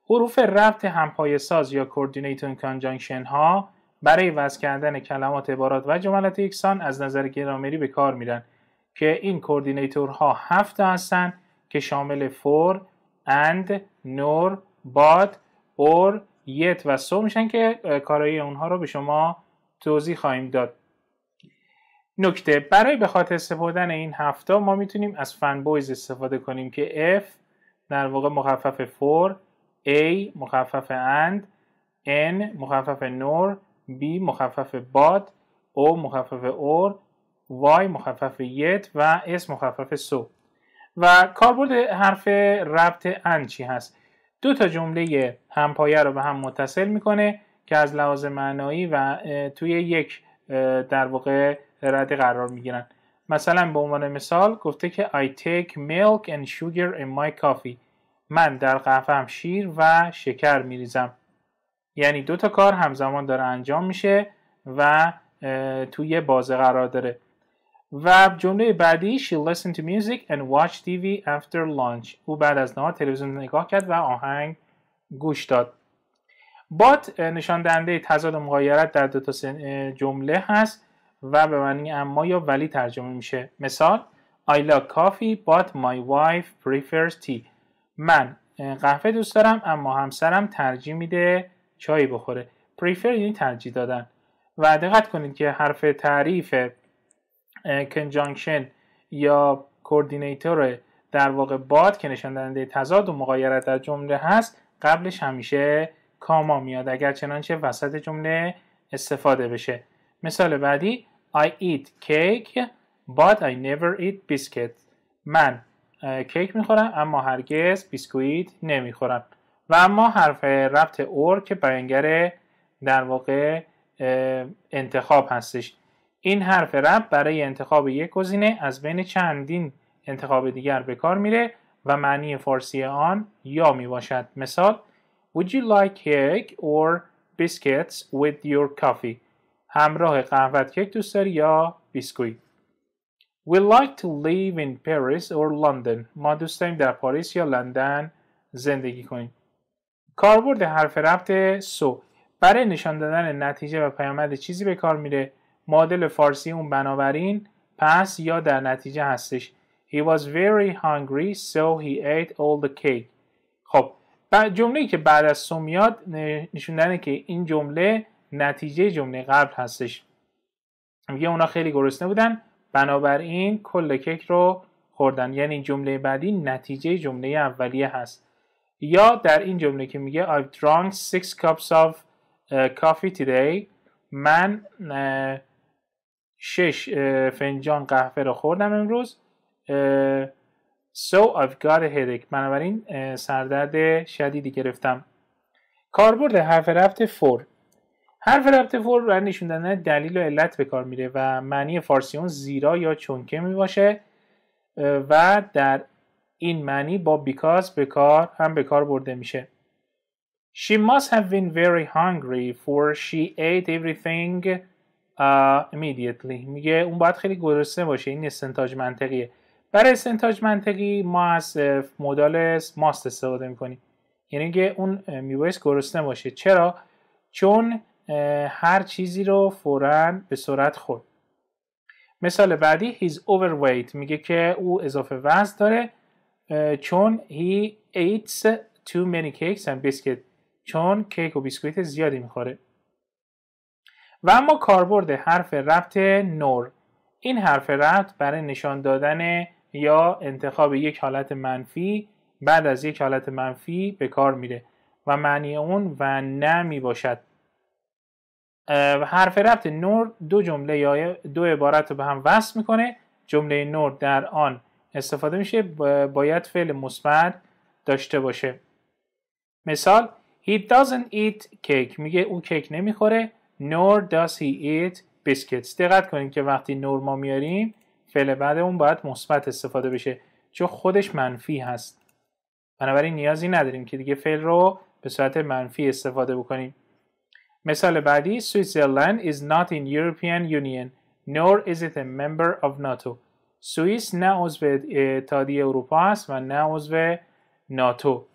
حروف ربط همپای ساز یا کوردینیتون conjunction ها برای وضع کردن کلمات عبارات و جملات یکسان از نظر گرامری به کار میرن که این کوردینیتور ها هفت هستن که شامل فور، اند، نور، باد، اور، یت و سو میشن که کارایی اونها رو به شما توضیح خواهیم داد. نکته برای به خاطر سپردن این هفته ما میتونیم از فن بویز استفاده کنیم که F در واقع مخفف فور A مخفف اند N مخفف نور B مخفف باد O مخفف اور Y مخفف یت و S مخفف سو و کاربرد حرف ربط اند چی هست دو تا جمله همپایه رو به هم متصل میکنه که از لحاظ معنایی و توی یک در واقع رد قرار میگیرن مثلا به عنوان مثال گفته که I take milk and sugar in my coffee من در هم شیر و شکر میریزم یعنی دو تا کار همزمان داره انجام میشه و توی بازه قرار داره و جمله بعدی she listen to music and watch TV after lunch او بعد از نهار تلویزیون نگاه کرد و آهنگ گوش داد بات نشان دهنده تضاد مغایرت در دو تا جمله هست و به معنی اما یا ولی ترجمه میشه مثال I love coffee but my wife prefers tea من قهوه دوست دارم اما همسرم ترجیح میده چای بخوره prefer یعنی ترجیح دادن و دقت کنید که حرف تعریف conjunction یا کوردینیتور در واقع باد که نشان دهنده تضاد و مقایرت در جمله هست قبلش همیشه کاما میاد اگر چنانچه وسط جمله استفاده بشه مثال بعدی I eat cake but I never eat biscuit من کیک میخورم اما هرگز بیسکویت نمیخورم و اما حرف ربط اور که بیانگر در واقع انتخاب هستش این حرف ربط برای انتخاب یک گزینه از بین چندین انتخاب دیگر به کار میره و معنی فارسی آن یا میباشد. مثال Would you like cake or biscuits with your coffee همراه قهوت کیک دوست داری یا بیسکویت We like to live in Paris or London. ما دوست داریم در پاریس یا لندن زندگی کنیم. کاربرد حرف ربط سو برای نشان دادن نتیجه و پیامد چیزی به کار میره. معادل فارسی اون بنابراین پس یا در نتیجه هستش. He was very hungry so he ate all the cake. خب جمله که بعد از سو میاد نشوندنه که این جمله نتیجه جمله قبل هستش میگه اونا خیلی گرسنه بودن بنابراین کل کیک رو خوردن یعنی جمله بعدی نتیجه جمله اولیه هست یا در این جمله که میگه I've drunk six cups of uh, coffee today من uh, شش uh, فنجان قهوه رو خوردم امروز So I've got a headache بنابراین سردرد شدیدی گرفتم کاربرد حرف رفت فور حرف ربط فور برای نشوندن دلیل و علت به کار میره و معنی فارسی اون زیرا یا چونکه می باشه و در این معنی با بیکاز به کار هم به کار برده میشه She must have been very hungry for she ate everything uh, immediately میگه اون باید خیلی گرسنه باشه این استنتاج منطقیه برای استنتاج منطقی ما از مدال ماست استفاده میکنیم یعنی که اون میبایست گرسنه باشه چرا؟ چون هر چیزی رو فورا به سرعت خود مثال بعدی he's overweight میگه که او اضافه وزن داره چون he eats too many cakes and biscuits چون کیک و بیسکویت زیادی میخوره و اما کاربرد حرف ربط نور این حرف ربط برای نشان دادن یا انتخاب یک حالت منفی بعد از یک حالت منفی به کار میره و معنی اون و نه باشد حرف ربط نور دو جمله یا دو عبارت رو به هم وصل میکنه جمله نور در آن استفاده میشه باید فعل مثبت داشته باشه مثال he doesn't eat cake میگه او کیک نمیخوره نور does he eat biscuits دقت کنیم که وقتی نور ما میاریم فعل بعد اون باید مثبت استفاده بشه چون خودش منفی هست بنابراین نیازی نداریم که دیگه فعل رو به صورت منفی استفاده بکنیم مثال بعدی سویسرلند is not in European Union nor is it a member of NATO سوئیس نه عضو اتحادیه اروپا است و نه عضو ناتو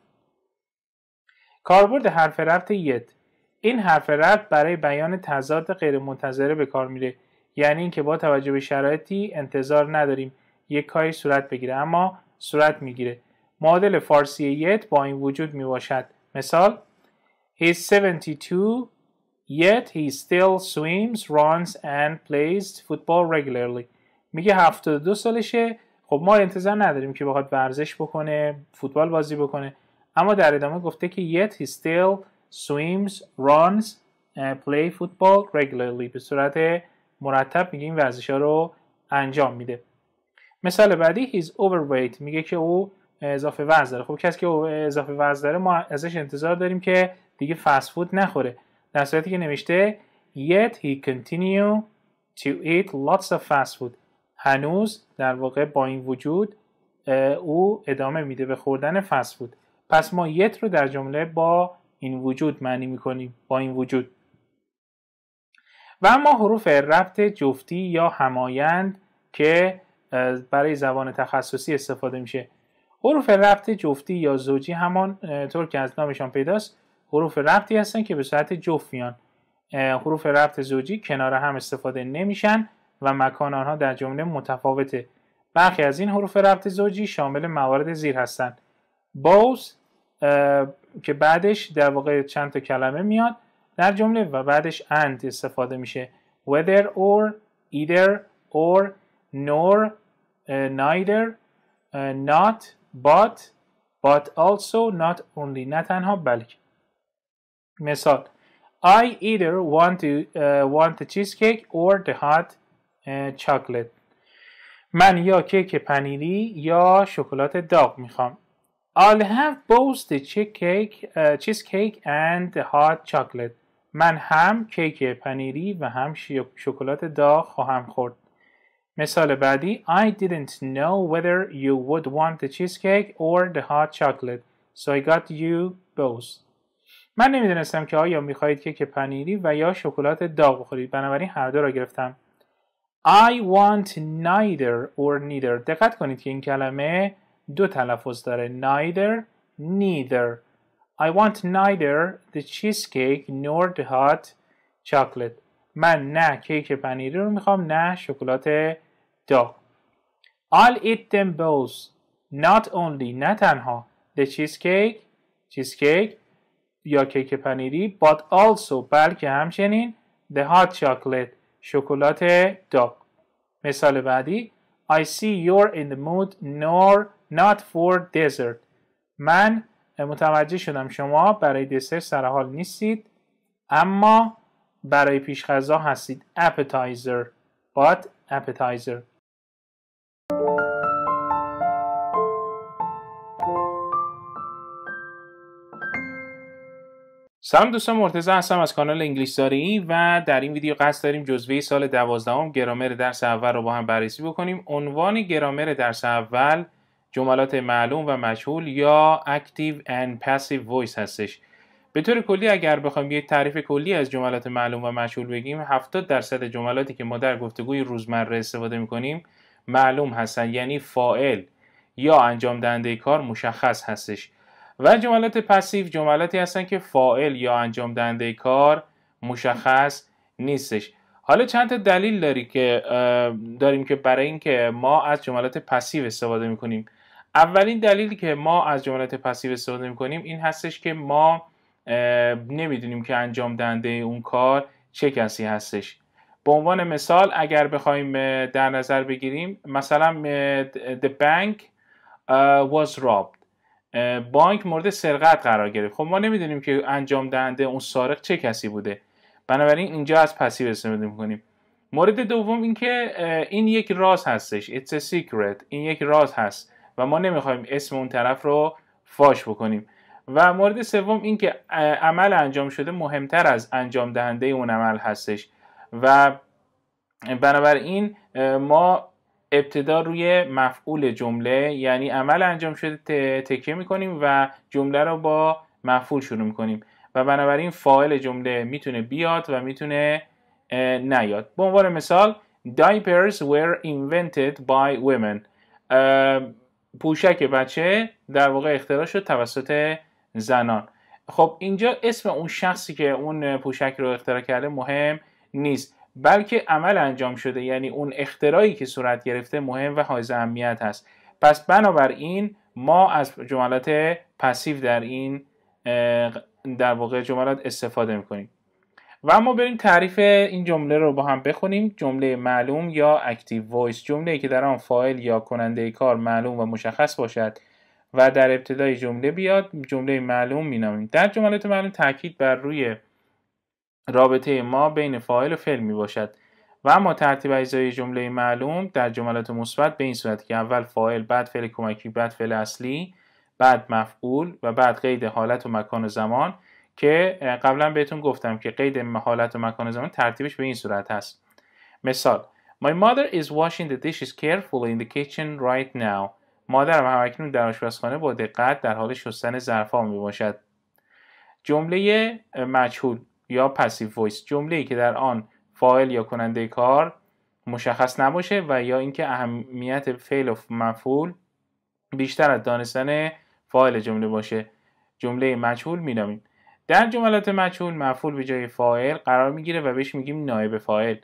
کاربرد حرف رفت ید این حرف رفت برای بیان تضاد غیر منتظره به کار میره یعنی اینکه با توجه به شرایطی انتظار نداریم یک کاری صورت بگیره اما صورت میگیره معادل فارسی یت با این وجود میباشد. مثال He's 72 Yet he still swims, runs and plays football regularly. میگه دو سالشه خب ما انتظار نداریم که بخواد ورزش بکنه فوتبال بازی بکنه اما در ادامه گفته که yet he still swims, runs and play football regularly به صورت مرتب میگه این ورزش ها رو انجام میده مثال بعدی he's overweight میگه که او اضافه وزن داره خب کسی که اضافه وزن داره ما ازش انتظار داریم که دیگه فست فود نخوره در صورتی که نوشته Yet he continue to eat lots of fast food هنوز در واقع با این وجود او ادامه میده به خوردن فست فود پس ما yet رو در جمله با این وجود معنی میکنیم با این وجود و اما حروف ربط جفتی یا همایند که برای زبان تخصصی استفاده میشه حروف ربط جفتی یا زوجی همان طور که از نامشان پیداست حروف ربطی هستن که به صورت میان. حروف ربط زوجی کنار هم استفاده نمیشن و مکان آنها در جمله متفاوته برخی از این حروف ربط زوجی شامل موارد زیر هستند Both که بعدش در واقع چند تا کلمه میاد در جمله و بعدش اند استفاده میشه whether or either or nor neither not but but also not only نه تنها بلکه method. I either want to uh, want the cheesecake or the hot uh, chocolate. من یا کیک پنیری یا شکلات داغ میخوام. I'll have both the cheesecake, uh, cheesecake and the hot chocolate. من هم کیک پنیری و هم شکلات داغ خواهم خورد. مثال بعدی I didn't know whether you would want the cheesecake or the hot chocolate so I got you both. من نمیدونستم که آیا میخواهید کیک پنیری و یا شکلات داغ بخورید بنابراین هر دو را گرفتم I want neither or neither دقت کنید که این کلمه دو تلفظ داره neither neither I want neither the cheesecake nor the hot chocolate من نه کیک پنیری رو میخوام نه شکلات داغ I'll eat them both not only نه تنها the cheesecake cheesecake یا کیک پنیری but also بلکه همچنین the hot chocolate شکلات داغ مثال بعدی I see you're in the mood nor not for dessert من متوجه شدم شما برای دسر حال نیستید اما برای پیش غذا هستید appetizer but appetizer سلام دوستان مرتضی هستم از کانال انگلیش داری و در این ویدیو قصد داریم جزوه سال دوازدهم گرامر درس اول رو با هم بررسی بکنیم عنوان گرامر درس اول جملات معلوم و مشهول یا اکتیو and passive Voice هستش به طور کلی اگر بخوایم یک تعریف کلی از جملات معلوم و مجهول بگیم 70 درصد جملاتی که ما در گفتگوی روزمره استفاده میکنیم معلوم هستن یعنی فاعل یا انجام دهنده کار مشخص هستش و جملات پسیو جملاتی هستن که فائل یا انجام دهنده کار مشخص نیستش حالا چند تا دلیل داری که داریم که برای اینکه ما از جملات پسیو استفاده میکنیم اولین دلیلی که ما از جملات پسیو استفاده میکنیم این هستش که ما نمیدونیم که انجام دهنده اون کار چه کسی هستش به عنوان مثال اگر بخوایم در نظر بگیریم مثلا the bank was robbed بانک مورد سرقت قرار گرفت خب ما نمیدونیم که انجام دهنده اون سارق چه کسی بوده بنابراین اینجا از پسیو استفاده میکنیم مورد دوم اینکه این یک راز هستش it's a secret این یک راز هست و ما نمیخوایم اسم اون طرف رو فاش بکنیم و مورد سوم اینکه عمل انجام شده مهمتر از انجام دهنده اون عمل هستش و بنابراین ما ابتدا روی مفعول جمله یعنی عمل انجام شده تکیه میکنیم و جمله رو با مفعول شروع میکنیم و بنابراین فاعل جمله میتونه بیاد و میتونه نیاد به عنوان مثال diapers were invented by women پوشک بچه در واقع اختراع شد توسط زنان خب اینجا اسم اون شخصی که اون پوشک رو اختراع کرده مهم نیست بلکه عمل انجام شده یعنی اون اختراعی که صورت گرفته مهم و حائز اهمیت هست پس بنابراین ما از جملات پسیو در این در واقع جملات استفاده میکنیم و ما بریم تعریف این جمله رو با هم بخونیم جمله معلوم یا اکتیو وایس جمله که در آن فایل یا کننده کار معلوم و مشخص باشد و در ابتدای جمله بیاد جمله معلوم مینامیم در جملات معلوم تاکید بر روی رابطه ما بین فاعل و فعل می باشد و اما ترتیب اجزای جمله معلوم در جملات مثبت به این صورت که اول فاعل بعد فعل کمکی بعد فعل اصلی بعد مفعول و بعد قید حالت و مکان و زمان که قبلا بهتون گفتم که قید حالت و مکان و زمان ترتیبش به این صورت هست مثال My mother is washing the dishes carefully in the kitchen right now. مادرم همکنون در آشپزخانه با دقت در حال شستن ظرفها می باشد. جمله مجهول یا پسیو وایس ای که در آن فاعل یا کننده کار مشخص نباشه و یا اینکه اهمیت فعل و مفعول بیشتر از دانستن فاعل جمله باشه جمله مجهول مینامیم در جملات مجهول مفعول به جای فاعل قرار میگیره و بهش میگیم نایب فاعل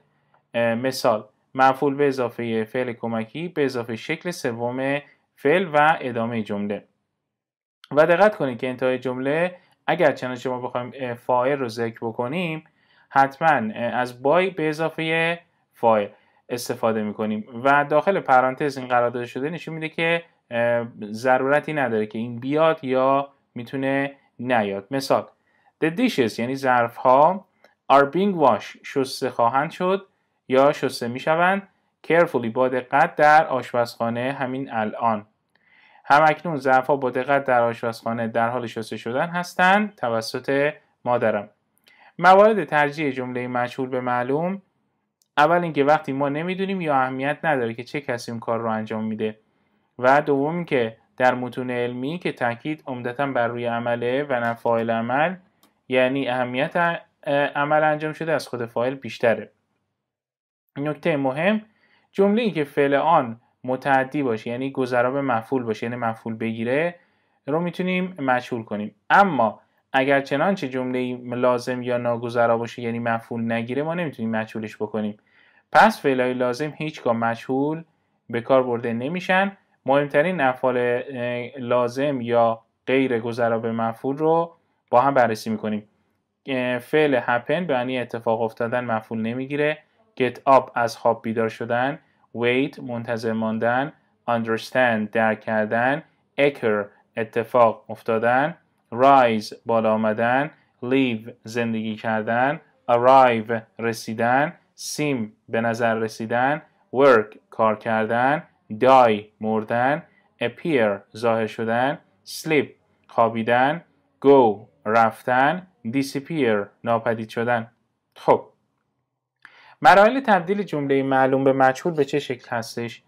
مثال مفعول به اضافه فعل کمکی به اضافه شکل سوم فعل و ادامه جمله و دقت کنید که انتهای جمله اگر چنانچه ما بخوایم فایل رو ذکر بکنیم حتما از بای به اضافه فایل استفاده میکنیم و داخل پرانتز این قرار داده شده نشون میده که ضرورتی نداره که این بیاد یا میتونه نیاد مثال the dishes یعنی ظرف ها are being washed شسته خواهند شد یا شسته میشوند carefully با دقت در آشپزخانه همین الان همکنون ها با دقت در آشپزخانه در حال شسته شدن هستند توسط مادرم موارد ترجیح جمله مشهور به معلوم اول اینکه وقتی ما نمیدونیم یا اهمیت نداره که چه کسی اون کار رو انجام میده و دوم که در متون علمی که تاکید عمدتا بر روی عمله و نه فاعل عمل یعنی اهمیت عمل انجام شده از خود فاعل بیشتره نکته مهم جمله که فعل آن متعدی باشه یعنی گذرا به مفعول باشه یعنی مفعول بگیره رو میتونیم مشهول کنیم اما اگر چنانچه جمله لازم یا ناگذرا باشه یعنی مفعول نگیره ما نمیتونیم مشهولش بکنیم پس فعلای لازم هیچگاه مشهول به کار برده نمیشن مهمترین افعال لازم یا غیر گذرا به مفعول رو با هم بررسی میکنیم فعل هپن به معنی اتفاق افتادن مفعول نمیگیره Get آپ از خواب بیدار شدن wait منتظر ماندن understand درک کردن occur اتفاق افتادن rise بالا آمدن live زندگی کردن arrive رسیدن seem به نظر رسیدن work کار کردن die مردن appear ظاهر شدن sleep خوابیدن go رفتن disappear ناپدید شدن خب مراحل تبدیل جمله معلوم به مجهول به چه شکل هستش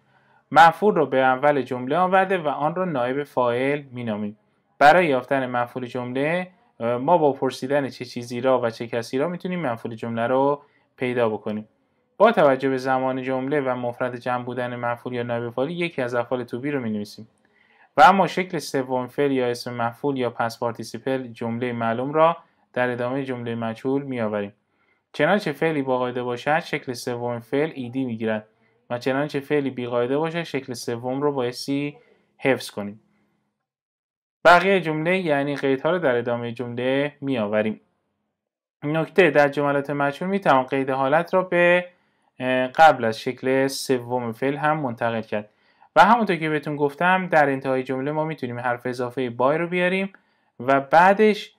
مفعول رو به اول جمله آورده و آن را نایب فاعل مینامیم برای یافتن مفعول جمله ما با پرسیدن چه چیزی را و چه کسی را میتونیم مفعول جمله رو پیدا بکنیم با توجه به زمان جمله و مفرد جمع بودن مفعول یا نایب فاعل یکی از افعال توبی رو نویسیم. و اما شکل سوم فعل یا اسم مفعول یا پس جمله معلوم را در ادامه جمله مجهول آوریم چنانچه فعلی با باشد شکل سوم فعل ایدی میگیرد و چنانچه فعلی بی باشد شکل سوم رو بایستی حفظ کنیم بقیه جمله یعنی قیدها رو در ادامه جمله میآوریم نکته در جملات مجهول می توان قید حالت را به قبل از شکل سوم فعل هم منتقل کرد و همونطور که بهتون گفتم در انتهای جمله ما میتونیم حرف اضافه بای رو بیاریم و بعدش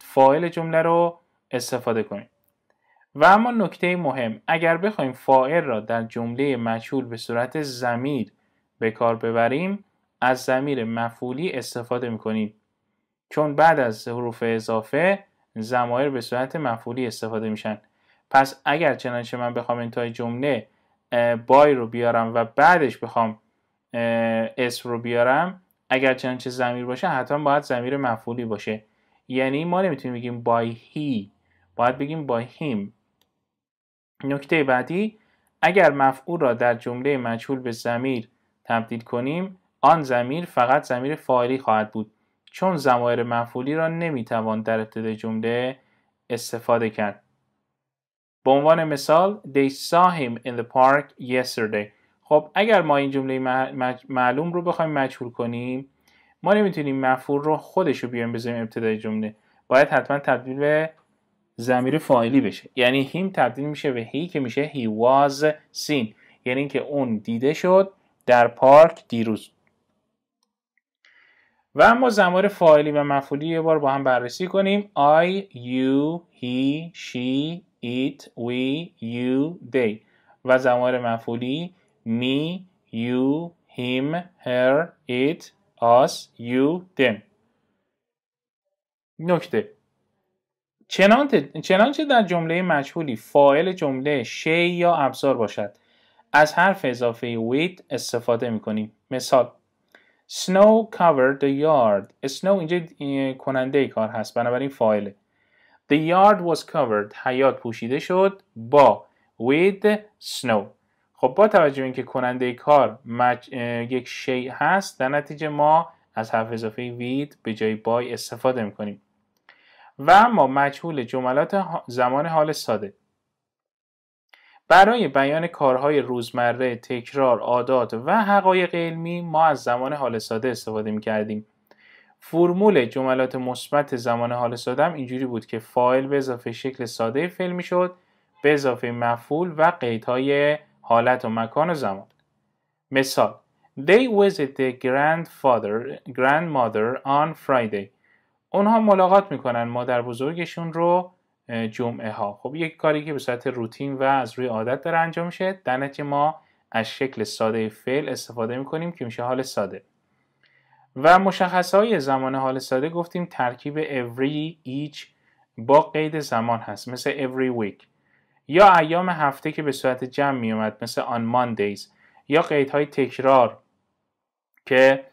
فاعل جمله رو استفاده کنیم و اما نکته مهم اگر بخوایم فائل را در جمله مجهول به صورت زمیر به کار ببریم از زمیر مفعولی استفاده میکنیم چون بعد از حروف اضافه زمایر به صورت مفعولی استفاده میشن پس اگر چنانچه من بخوام انتهای جمله بای رو بیارم و بعدش بخوام اس رو بیارم اگر چنانچه زمیر باشه حتما باید زمیر مفعولی باشه یعنی ما نمیتونیم بگیم بای هی باید بگیم بای هیم نکته بعدی اگر مفعول را در جمله مجهول به زمیر تبدیل کنیم آن زمیر فقط زمیر فاعلی خواهد بود چون زمایر مفعولی را نمیتوان در ابتدای جمله استفاده کرد به عنوان مثال they saw him in the park yesterday خب اگر ما این جمله معلوم رو بخوایم مجهول کنیم ما نمیتونیم مفعول رو خودش رو بیایم بذاریم ابتدای جمله باید حتما تبدیل به زمیر فاعلی بشه یعنی هیم تبدیل میشه به هی که میشه هی واز سین یعنی اینکه اون دیده شد در پارک دیروز و اما زمار فاعلی و مفعولی یه بار با هم بررسی کنیم I, you, he, she, it, we, you, they و زمار مفعولی me, you, him, her, it, us, you, them نکته چنانچه در جمله مجهولی فاعل جمله شی یا ابزار باشد از حرف اضافه وید استفاده می کنیم مثال snow covered the yard snow اینجا کننده کار هست بنابراین فاعله the yard was covered حیات پوشیده شد با with snow خب با توجه اینکه کننده کار یک شی هست در نتیجه ما از حرف اضافه وید به جای بای استفاده می کنیم و اما مجهول جملات زمان حال ساده برای بیان کارهای روزمره، تکرار، عادات و حقایق علمی ما از زمان حال ساده استفاده می کردیم. فرمول جملات مثبت زمان حال ساده هم اینجوری بود که فایل به اضافه شکل ساده فعل می شد به اضافه مفعول و قیدهای حالت و مکان و زمان. مثال They visit the grandfather, grandmother on Friday. اونها ملاقات میکنن مادر بزرگشون رو جمعه ها خب یک کاری که به صورت روتین و از روی عادت داره انجام میشه در ما از شکل ساده فعل استفاده میکنیم که میشه حال ساده و مشخص های زمان حال ساده گفتیم ترکیب every each با قید زمان هست مثل every week یا ایام هفته که به صورت جمع می اومد مثل on Mondays یا قیدهای تکرار که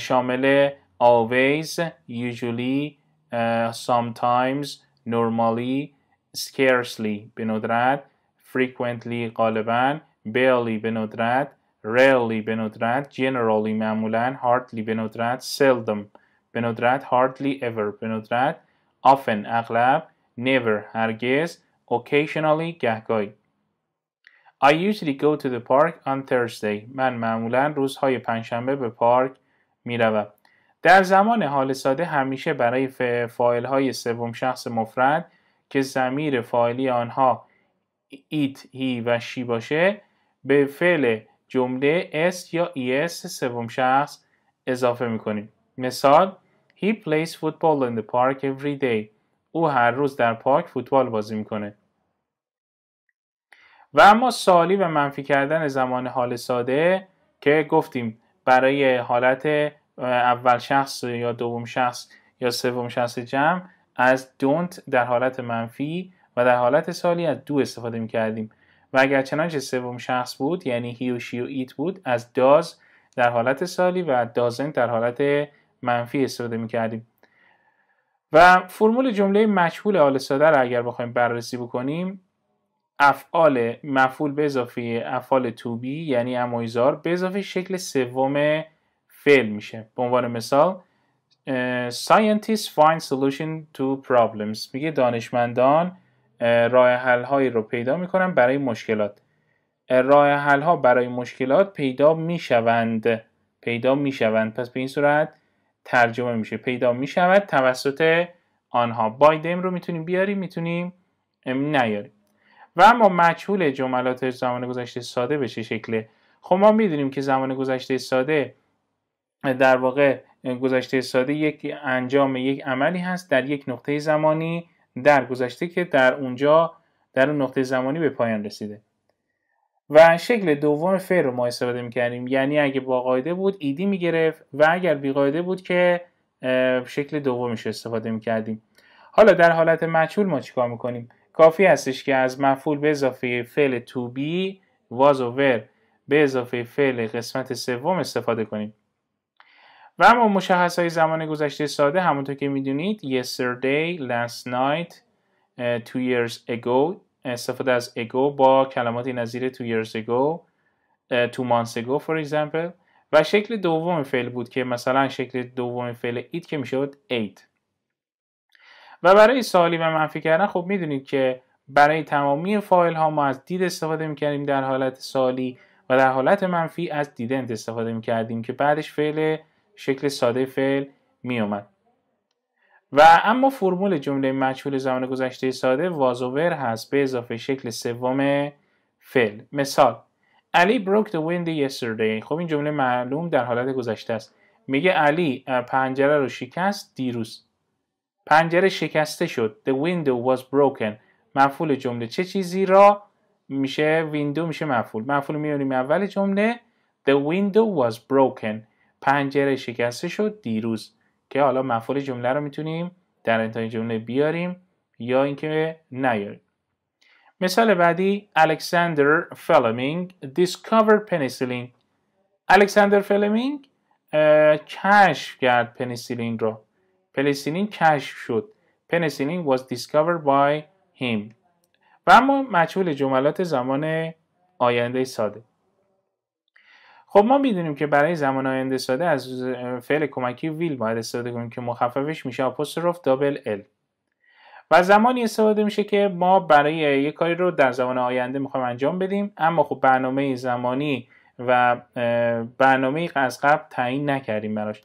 شامل always, usually, uh, sometimes, normally, scarcely به ندرت frequently غالبا barely به ندرت rarely به ندرت generally معمولا hardly به ندرت seldom به ندرت hardly ever به ندرت often اغلب never هرگز occasionally گهگاهی I usually go to the park on Thursday. من معمولا روزهای پنجشنبه به پارک می روم. در زمان حال ساده همیشه برای فایل های سوم شخص مفرد که زمیر فایلی آنها ایت، هی و شی باشه به فعل جمله اس یا اس سوم شخص اضافه میکنیم مثال He plays football in the park every day او هر روز در پارک فوتبال بازی میکنه و اما سالی و منفی کردن زمان حال ساده که گفتیم برای حالت اول شخص یا دوم شخص یا سوم شخص جمع از don't در حالت منفی و در حالت سالی از دو استفاده می کردیم و اگر چنانچه سوم شخص بود یعنی he و it بود از does در حالت سالی و doesn't در حالت منفی استفاده می کردیم و فرمول جمله مجهول حال ساده را اگر بخوایم بررسی بکنیم افعال مفعول به اضافه افعال توبی یعنی امایزار به اضافه شکل سوم فعل میشه به عنوان مثال scientists find solution to problems میگه دانشمندان راه حل هایی رو پیدا میکنن برای مشکلات راه حل ها برای مشکلات پیدا میشوند پیدا میشوند پس به این صورت ترجمه میشه پیدا میشود توسط آنها بایدم رو میتونیم بیاریم میتونیم نیاریم و اما مجهول جملات زمان گذشته ساده به چه شکله خب ما میدونیم که زمان گذشته ساده در واقع گذشته ساده یک انجام یک عملی هست در یک نقطه زمانی در گذشته که در اونجا در اون نقطه زمانی به پایان رسیده و شکل دوم فعل رو ما استفاده میکردیم یعنی اگه با بود ایدی میگرفت و اگر بی قاعده بود که شکل دومش رو استفاده میکردیم حالا در حالت مجهول ما چیکار میکنیم کافی هستش که از مفعول به اضافه فعل بی واز و ور به اضافه فعل قسمت سوم استفاده کنیم و اما مشخص های زمان گذشته ساده همونطور که میدونید yesterday, last night, two years ago استفاده از ago با کلمات نظیر two years ago two months ago for example و شکل دوم فعل بود که مثلا شکل دوم فعل ایت که میشد eight و برای سالی و منفی کردن خب میدونید که برای تمامی فایل ها ما از دید استفاده میکردیم در حالت سالی و در حالت منفی از دیدنت استفاده میکردیم که بعدش فعل شکل ساده فعل می اومد. و اما فرمول جمله مجهول زمان گذشته ساده وازوور هست به اضافه شکل سوم فعل مثال علی broke the window yesterday خب این جمله معلوم در حالت گذشته است میگه علی پنجره رو شکست دیروز پنجره شکسته شد the window was broken مفعول جمله چه چیزی را میشه ویندو میشه مفعول مفعول میاریم اول جمله the window was broken پنجره شکسته شد دیروز که حالا مفعول جمله رو میتونیم در انتهای جمله بیاریم یا اینکه نیاریم مثال بعدی الکساندر فلمینگ دیسکاور پنیسیلین الکساندر فلمینگ کشف کرد پنیسیلین رو. پنیسیلین کشف شد پنیسیلین was discovered by him و اما مجهول جملات زمان آینده ساده خب ما میدونیم که برای زمان آینده ساده از فعل کمکی ویل باید استفاده کنیم که مخففش میشه apostrophe دابل ال و زمانی استفاده میشه که ما برای یک کاری رو در زمان آینده میخوایم انجام بدیم اما خب برنامه زمانی و برنامه از قبل تعیین نکردیم براش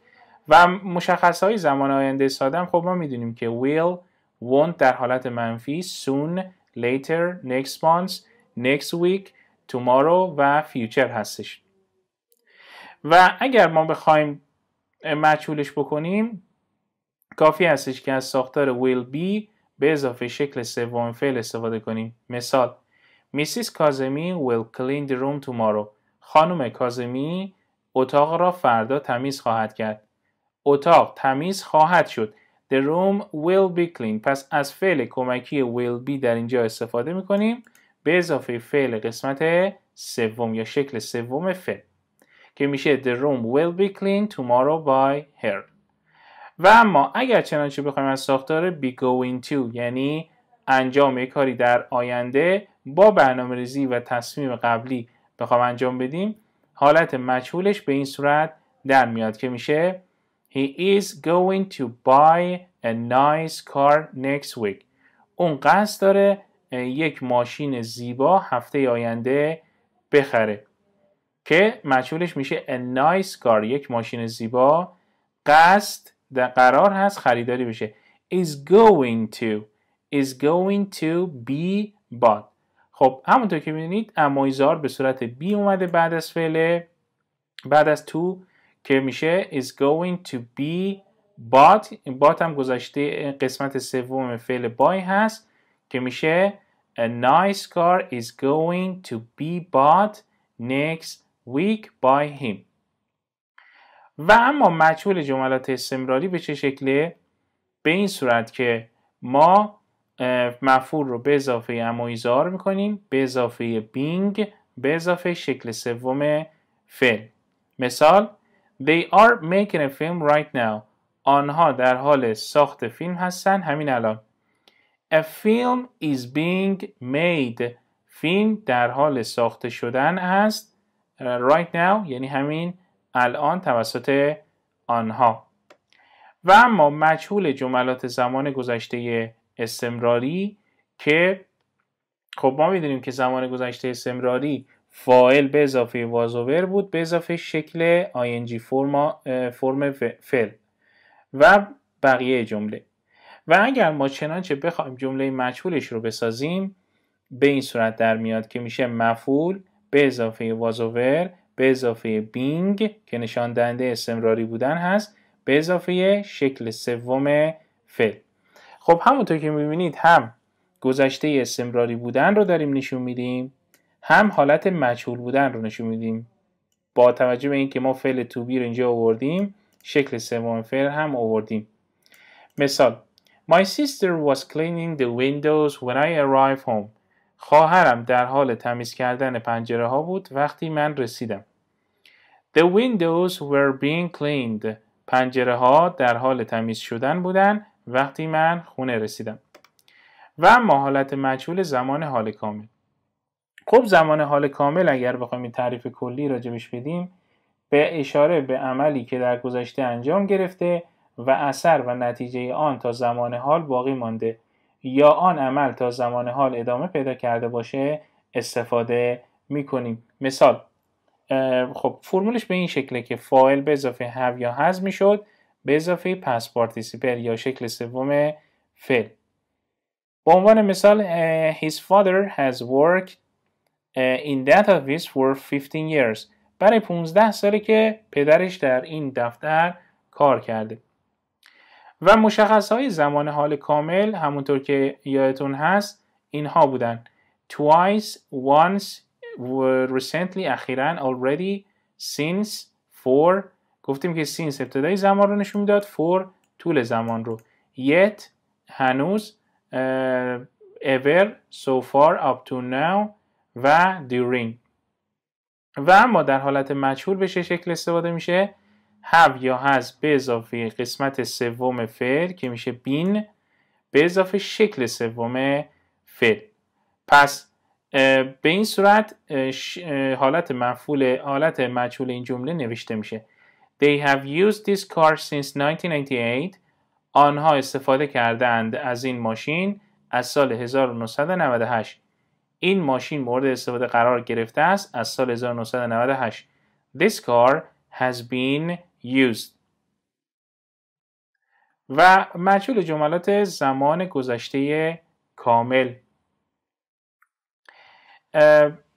و مشخص های زمان آینده ساده هم خب ما میدونیم که will won't در حالت منفی soon later next month next week tomorrow و future هستش و اگر ما بخوایم مچولش بکنیم کافی هستش که از ساختار will be به اضافه شکل سوم فعل استفاده کنیم مثال میسیس کازمی will clean the room tomorrow خانم کازمی اتاق را فردا تمیز خواهد کرد اتاق تمیز خواهد شد The room will be clean پس از فعل کمکی will be در اینجا استفاده می کنیم به اضافه فعل قسمت سوم یا شکل سوم فعل که میشه the room will be clean tomorrow by her و اما اگر چنانچه بخوایم از ساختار be going to یعنی انجام یک کاری در آینده با برنامه ریزی و تصمیم قبلی بخوام انجام بدیم حالت مجهولش به این صورت در میاد که میشه He is going to buy a nice car next week اون قصد داره یک ماشین زیبا هفته آینده بخره که مجهولش میشه a nice car یک ماشین زیبا قصد در قرار هست خریداری بشه is going to is going to be bought خب همونطور که میدونید امایزار به صورت بی اومده بعد از فعل بعد از تو که میشه is going to be bought bought هم گذاشته قسمت سوم فعل buy هست که میشه a nice car is going to be bought next weak by him و اما مجهول جملات استمراری به چه شکله؟ به این صورت که ما مفعول رو به اضافه اما میکنیم به اضافه بینگ به اضافه شکل سوم فعل مثال They are making a film right now آنها در حال ساخت فیلم هستن همین الان A film is being made فیلم در حال ساخته شدن است Uh, right now یعنی همین الان توسط آنها و اما مجهول جملات زمان گذشته استمراری که خب ما میدونیم که زمان گذشته استمراری فاعل به اضافه وازوور بود به اضافه شکل ING فرم, فرم فعل و بقیه جمله و اگر ما چنانچه بخوایم جمله مجهولش رو بسازیم به این صورت در میاد که میشه مفعول به اضافه وازوور به اضافه بینگ که نشان دهنده استمراری بودن هست به اضافه شکل سوم فعل خب همونطور که میبینید هم گذشته استمراری بودن رو داریم نشون میدیم هم حالت مجهول بودن رو نشون میدیم با توجه به اینکه ما فعل توبی رو اینجا آوردیم شکل سوم فعل هم آوردیم مثال My sister was cleaning the windows when I arrived home خواهرم در حال تمیز کردن پنجره ها بود وقتی من رسیدم. The windows were being cleaned. پنجره ها در حال تمیز شدن بودن وقتی من خونه رسیدم. و اما حالت مجهول زمان حال کامل. خب زمان حال کامل اگر بخوایم تعریف کلی راجبش بدیم به اشاره به عملی که در گذشته انجام گرفته و اثر و نتیجه آن تا زمان حال باقی مانده یا آن عمل تا زمان حال ادامه پیدا کرده باشه استفاده میکنیم مثال خب فرمولش به این شکله که فایل به اضافه have یا می میشد به اضافه پس یا شکل سوم فعل به عنوان مثال his father has worked in that office for 15 years برای 15 ساله که پدرش در این دفتر کار کرده و مشخص های زمان حال کامل همونطور که یادتون هست اینها بودن twice, once, recently, اخیرا, already, since, for گفتیم که since ابتدای زمان رو نشون میداد for طول زمان رو yet هنوز uh, ever, so far, up to now و during و اما در حالت مجهول به چه شکل استفاده میشه have یا هز به اضافه قسمت سوم فعل که میشه بین به اضافه شکل سوم فعل پس به این صورت حالت مفعول حالت مجهول این جمله نوشته میشه They have used this car since 1998 آنها استفاده کردند از این ماشین از سال 1998 این ماشین مورد استفاده قرار گرفته است از سال 1998 This car has been used و مجهول جملات زمان گذشته کامل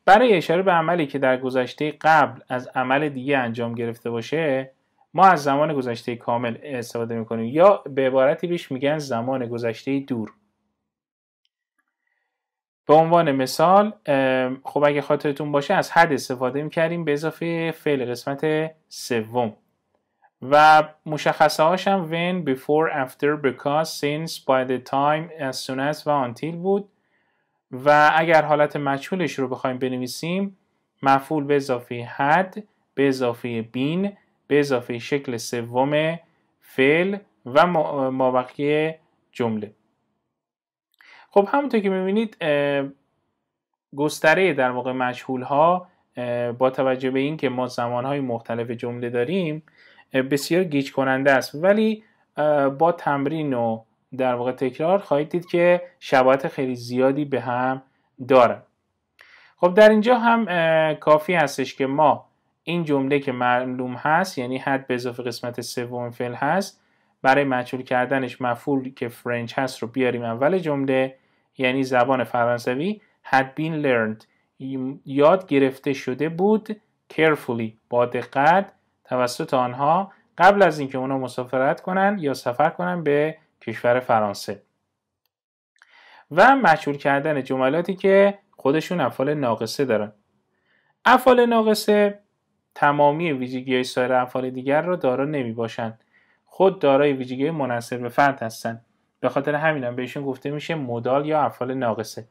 برای اشاره به عملی که در گذشته قبل از عمل دیگه انجام گرفته باشه ما از زمان گذشته کامل استفاده میکنیم یا به عبارتی بهش میگن زمان گذشته دور به عنوان مثال خب اگه خاطرتون باشه از حد استفاده میکردیم به اضافه فعل قسمت سوم و مشخصه هاشم when, before, after, because, since, by the time, as soon as و until بود و اگر حالت مجهولش رو بخوایم بنویسیم مفعول به اضافه حد، به اضافه بین، به اضافه شکل سوم فعل و مابقی جمله خب همونطور که میبینید گستره در واقع مجهول ها با توجه به اینکه ما زمان های مختلف جمله داریم بسیار گیج کننده است ولی با تمرین و در واقع تکرار خواهید دید که شباهت خیلی زیادی به هم داره خب در اینجا هم کافی هستش که ما این جمله که معلوم هست یعنی حد به اضافه قسمت سوم فعل هست برای مجهول کردنش مفعول که فرنج هست رو بیاریم اول جمله یعنی زبان فرانسوی had been learned یاد گرفته شده بود carefully با دقت توسط آنها قبل از اینکه اونا مسافرت کنند یا سفر کنن به کشور فرانسه و مشهور کردن جملاتی که خودشون افعال ناقصه دارن افعال ناقصه تمامی ویژگی های سایر افعال دیگر را دارا نمی باشن. خود دارای ویژگی منصر به فرد هستند به خاطر هم بهشون گفته میشه مدال یا افعال ناقصه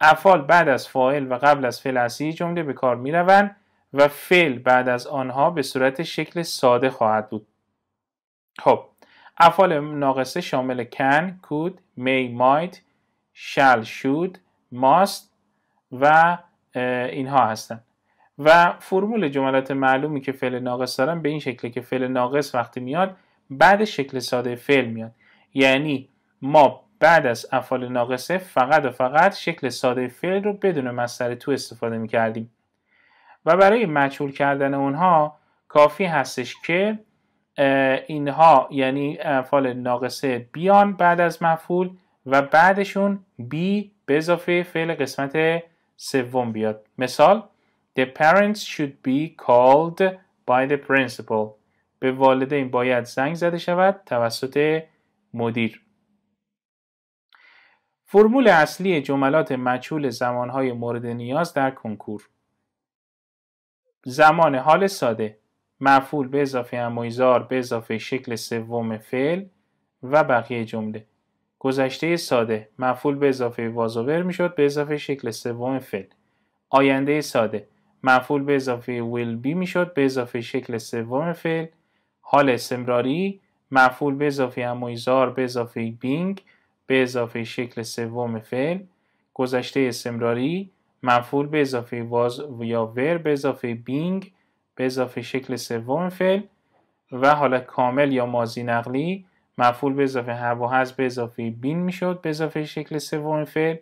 افعال بعد از فاعل و قبل از فعل اصلی جمله به کار میروند و فعل بعد از آنها به صورت شکل ساده خواهد بود. خب افعال ناقصه شامل کن، کود، می، مایت، شل شود، ماست و اینها هستند. و فرمول جملات معلومی که فعل ناقص دارن به این شکله که فعل ناقص وقتی میاد بعد شکل ساده فعل میاد یعنی ما بعد از افعال ناقصه فقط و فقط شکل ساده فعل رو بدون مصدر تو استفاده میکردیم و برای مجهول کردن اونها کافی هستش که اینها یعنی افعال ناقصه بیان بعد از مفعول و بعدشون بی به اضافه فعل قسمت سوم بیاد مثال The parents should be called by the principal به والدین باید زنگ زده شود توسط مدیر فرمول اصلی جملات مجهول زمانهای مورد نیاز در کنکور زمان حال ساده مفعول به اضافه امویزار به اضافه شکل سوم فعل و بقیه جمله گذشته ساده مفعول به اضافه وازوور میشد به اضافه شکل سوم فعل آینده ساده مفعول به اضافه ویل بی میشد به اضافه شکل سوم فعل حال استمراری مفعول به اضافه امویزار به اضافه بینگ به اضافه شکل سوم فعل گذشته استمراری مفعول به اضافه واز یا ور به اضافه بینگ به اضافه شکل سوم فعل و حالا کامل یا مازی نقلی مفعول به اضافه هست به اضافه بین میشد به اضافه شکل سوم فعل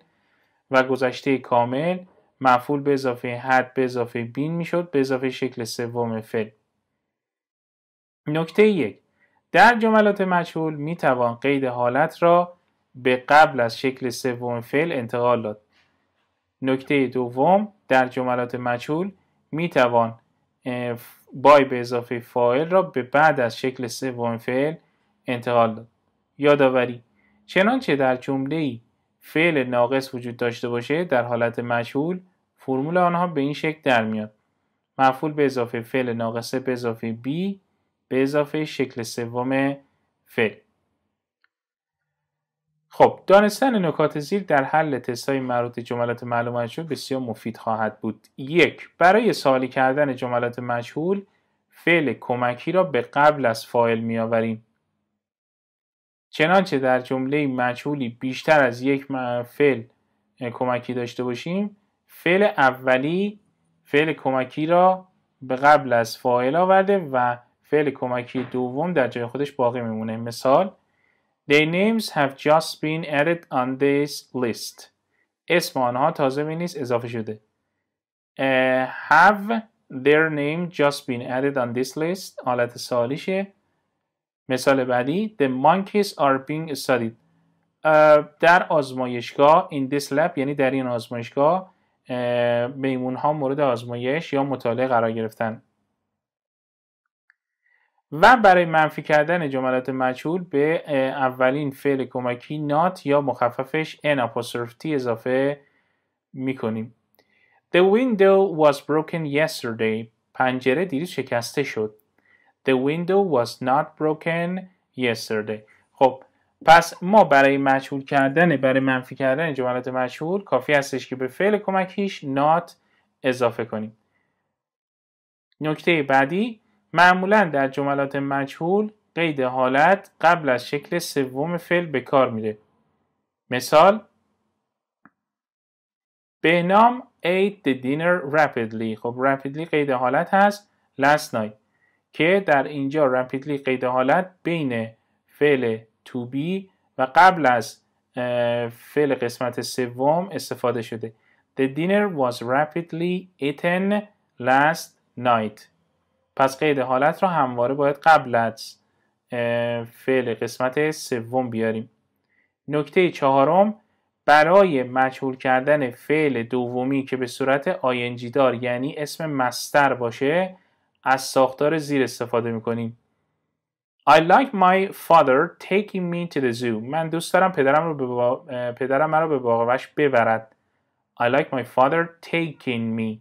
و گذشته کامل مفعول به اضافه حد به اضافه بین میشد به اضافه شکل سوم فعل نکته یک در جملات مجهول می توان قید حالت را به قبل از شکل سوم فعل انتقال داد نکته دوم در جملات مجهول می توان بای به اضافه فایل را به بعد از شکل سوم فعل انتقال داد یادآوری چنانچه در جمله فعل ناقص وجود داشته باشه در حالت مجهول فرمول آنها به این شکل در میاد مفعول به اضافه فعل ناقصه به اضافه بی به اضافه شکل سوم فعل خب دانستن نکات زیر در حل تست های مربوط جملات معلوم مجهول بسیار مفید خواهد بود یک برای سالی کردن جملات مجهول فعل کمکی را به قبل از می میآوریم چنانچه در جمله مجهولی بیشتر از یک فعل کمکی داشته باشیم فعل اولی فعل کمکی را به قبل از فایل آورده و فعل کمکی دوم در جای خودش باقی میمونه مثال Their names have just been added on this list. اسم آنها تازه می نیست اضافه شده. have their name just been added on this list حالت سالیشه. مثال بعدی The monkeys are being studied. در آزمایشگاه in this lab یعنی در این آزمایشگاه uh, میمون ها مورد آزمایش یا مطالعه قرار گرفتن و برای منفی کردن جملات مجهول به اولین فعل کمکی نات یا مخففش an apostrophe اضافه میکنیم The window was broken yesterday پنجره دیروز شکسته شد The window was not broken yesterday خب پس ما برای مجهول کردن برای منفی کردن جملات مجهول کافی هستش که به فعل کمکیش not اضافه کنیم نکته بعدی معمولا در جملات مجهول قید حالت قبل از شکل سوم فعل به کار میره مثال نام ate the dinner rapidly خب rapidly قید حالت هست last night که در اینجا rapidly قید حالت بین فعل to be و قبل از فعل قسمت سوم استفاده شده The dinner was rapidly eaten last night پس قید حالت رو همواره باید قبل از فعل قسمت سوم بیاریم نکته چهارم برای مجهول کردن فعل دومی که به صورت آینجیدار دار یعنی اسم مستر باشه از ساختار زیر استفاده میکنیم I like my father taking me to the zoo. من دوست دارم پدرم رو به پدرم مرا به وحش ببرد. I like my father taking me.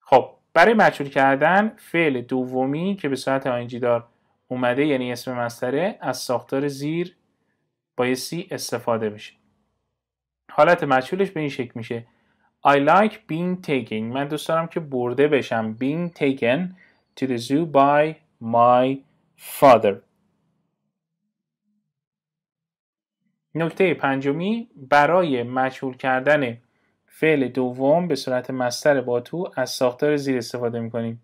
خب برای مجهول کردن فعل دومی که به صورت آینجی دار اومده یعنی اسم مستره از ساختار زیر بایستی استفاده بشه حالت مجهولش به این شکل میشه I like being taken من دوست دارم که برده بشم being taken to the zoo by my father نکته پنجمی برای مجهول کردن فعل دوم به صورت مستر با تو از ساختار زیر استفاده میکنیم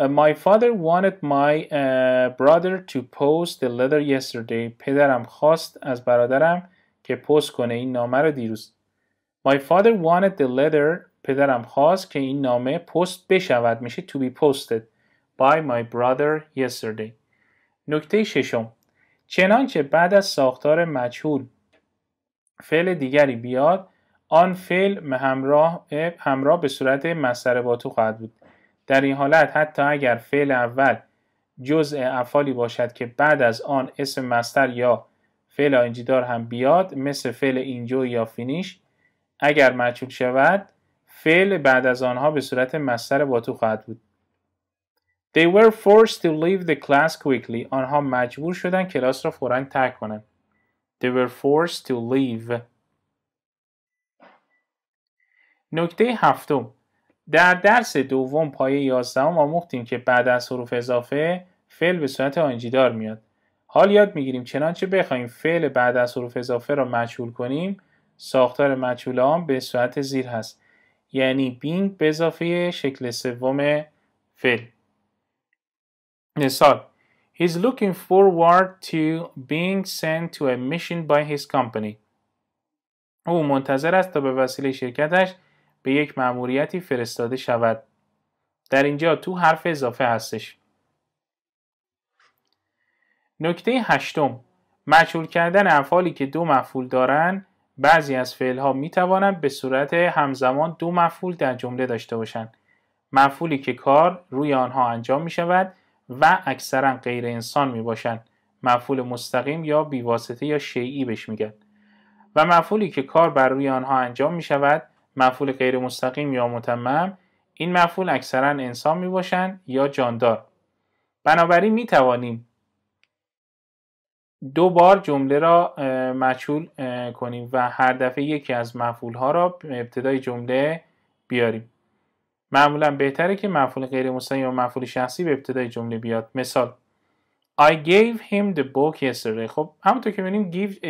uh, My father wanted my uh, brother to post the letter yesterday. پدرم خواست از برادرم که پست کنه این نامه رو دیروز. My father wanted the letter. پدرم خواست که این نامه پست بشود. میشه to be posted by my brother yesterday. نکته ششم. چنانچه بعد از ساختار مجهول فعل دیگری بیاد آن فعل همراه, همراه به صورت مصدر باتو خواهد بود در این حالت حتی اگر فعل اول جزء افعالی باشد که بعد از آن اسم مستر یا فعل آینجیدار هم بیاد مثل فعل اینجو یا فینیش اگر مجهول شود فعل بعد از آنها به صورت مستر باتو خواهد بود They were forced to leave the class quickly. آنها مجبور شدند کلاس را فوراً ترک کنند. They were forced to leave. نکته هفتم در درس دوم پایه یازدهم آموختیم که بعد از حروف اضافه فعل به صورت آنجیدار میاد. حال یاد میگیریم چنانچه بخوایم فعل بعد از حروف اضافه را مجهول کنیم ساختار مجهول آن به صورت زیر هست یعنی بینگ به اضافه شکل سوم فعل مثال He's looking forward to being sent to a mission by his company. او منتظر است تا به وسیله شرکتش به یک مأموریتی فرستاده شود. در اینجا تو حرف اضافه هستش. نکته هشتم مشهول کردن افعالی که دو مفعول دارند بعضی از ها می توانند به صورت همزمان دو مفعول در جمله داشته باشند مفعولی که کار روی آنها انجام می شود و اکثرا غیر انسان می باشند مفعول مستقیم یا بیواسطه یا شیعی بهش میگن و مفعولی که کار بر روی آنها انجام می شود مفعول غیر مستقیم یا متمم این مفعول اکثرا انسان می باشند یا جاندار بنابراین می توانیم دو بار جمله را مچول کنیم و هر دفعه یکی از مفعول ها را ابتدای جمله بیاریم معمولا بهتره که مفعول غیر مستقیم یا مفعول شخصی به ابتدای جمله بیاد مثال I gave him the book yesterday خب همونطور که ببینیم give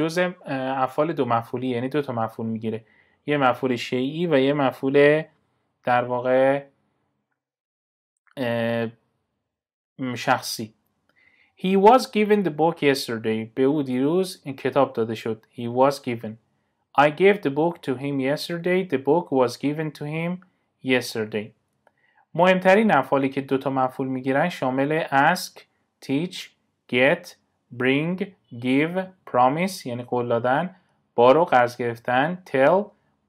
جزء افعال دو مفعولی یعنی دو تا مفعول میگیره یه مفعول شیعی و یه مفعول در واقع شخصی He was given the book yesterday. به او دیروز این کتاب داده شد. He was given. I gave the book to him yesterday. The book was given to him yesterday مهمترین افعالی که دوتا مفعول میگیرن شامل ask, teach, get, bring, give, promise یعنی قول دادن borrow قرض گرفتن tell,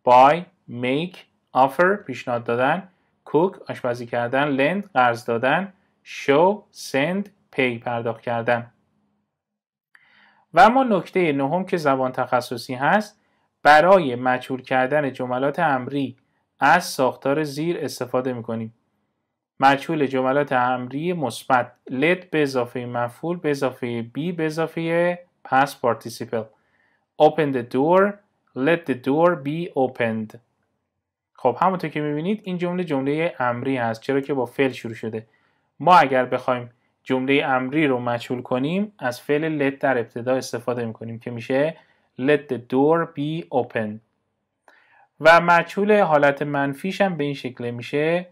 buy, make, offer پیشنهاد دادن cook آشپزی کردن lend قرض دادن show, send, pay پرداخت کردن و اما نکته نهم که زبان تخصصی هست برای مجهول کردن جملات امری از ساختار زیر استفاده می کنیم. مجهول جملات امری مثبت let به اضافه مفعول به اضافه be به اضافه past participle open the door let the door be opened خب همونطور که میبینید این جمله جمله امری هست چرا که با فعل شروع شده ما اگر بخوایم جمله امری رو مجهول کنیم از فعل let در ابتدا استفاده میکنیم که میشه let the door be opened و مجهول حالت منفیش هم به این شکل میشه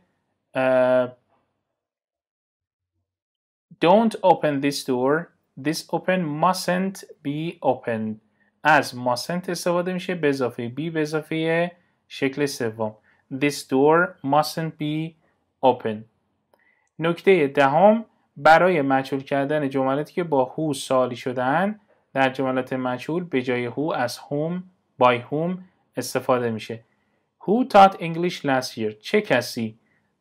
Don't open this door This open mustn't be open از mustn't استفاده میشه به اضافه be به اضافه شکل سوم This door mustn't be open نکته دهم برای مجهول کردن جملاتی که با who سالی شدن در جملات مجهول به جای هو از whom by whom استفاده میشه Who taught English last year چه کسی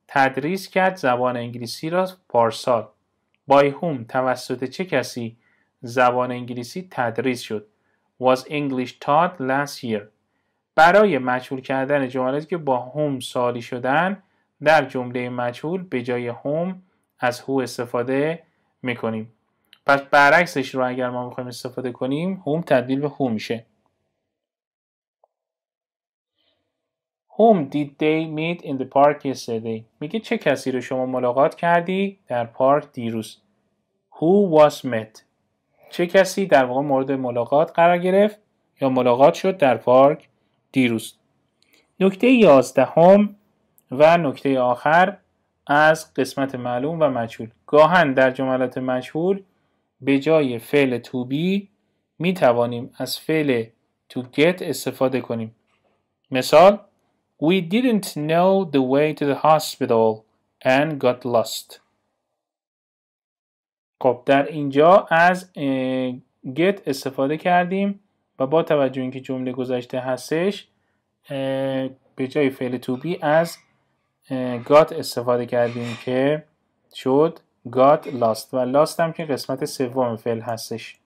تدریس کرد زبان انگلیسی را پارسال By whom توسط چه کسی زبان انگلیسی تدریس شد Was English taught last year برای مجهول کردن جملاتی که با هم سالی شدن در جمله مجهول به جای هم از هو استفاده میکنیم پس برعکسش رو اگر ما میخوایم استفاده کنیم هم تبدیل به هو میشه Whom did they meet in the park yesterday? میگه چه کسی رو شما ملاقات کردی در پارک دیروز؟ Who was met? چه کسی در واقع مورد ملاقات قرار گرفت یا ملاقات شد در پارک دیروز؟ نکته یازدهم و نکته آخر از قسمت معلوم و مجهول گاهن در جملات مجهول به جای فعل to be می توانیم از فعل to get استفاده کنیم مثال We didn't know the way to the hospital and got lost. خب در اینجا از get استفاده کردیم و با توجه اینکه جمله گذشته هستش به جای فعل to be از got استفاده کردیم که شد got lost و لاست هم که قسمت سوم فعل هستش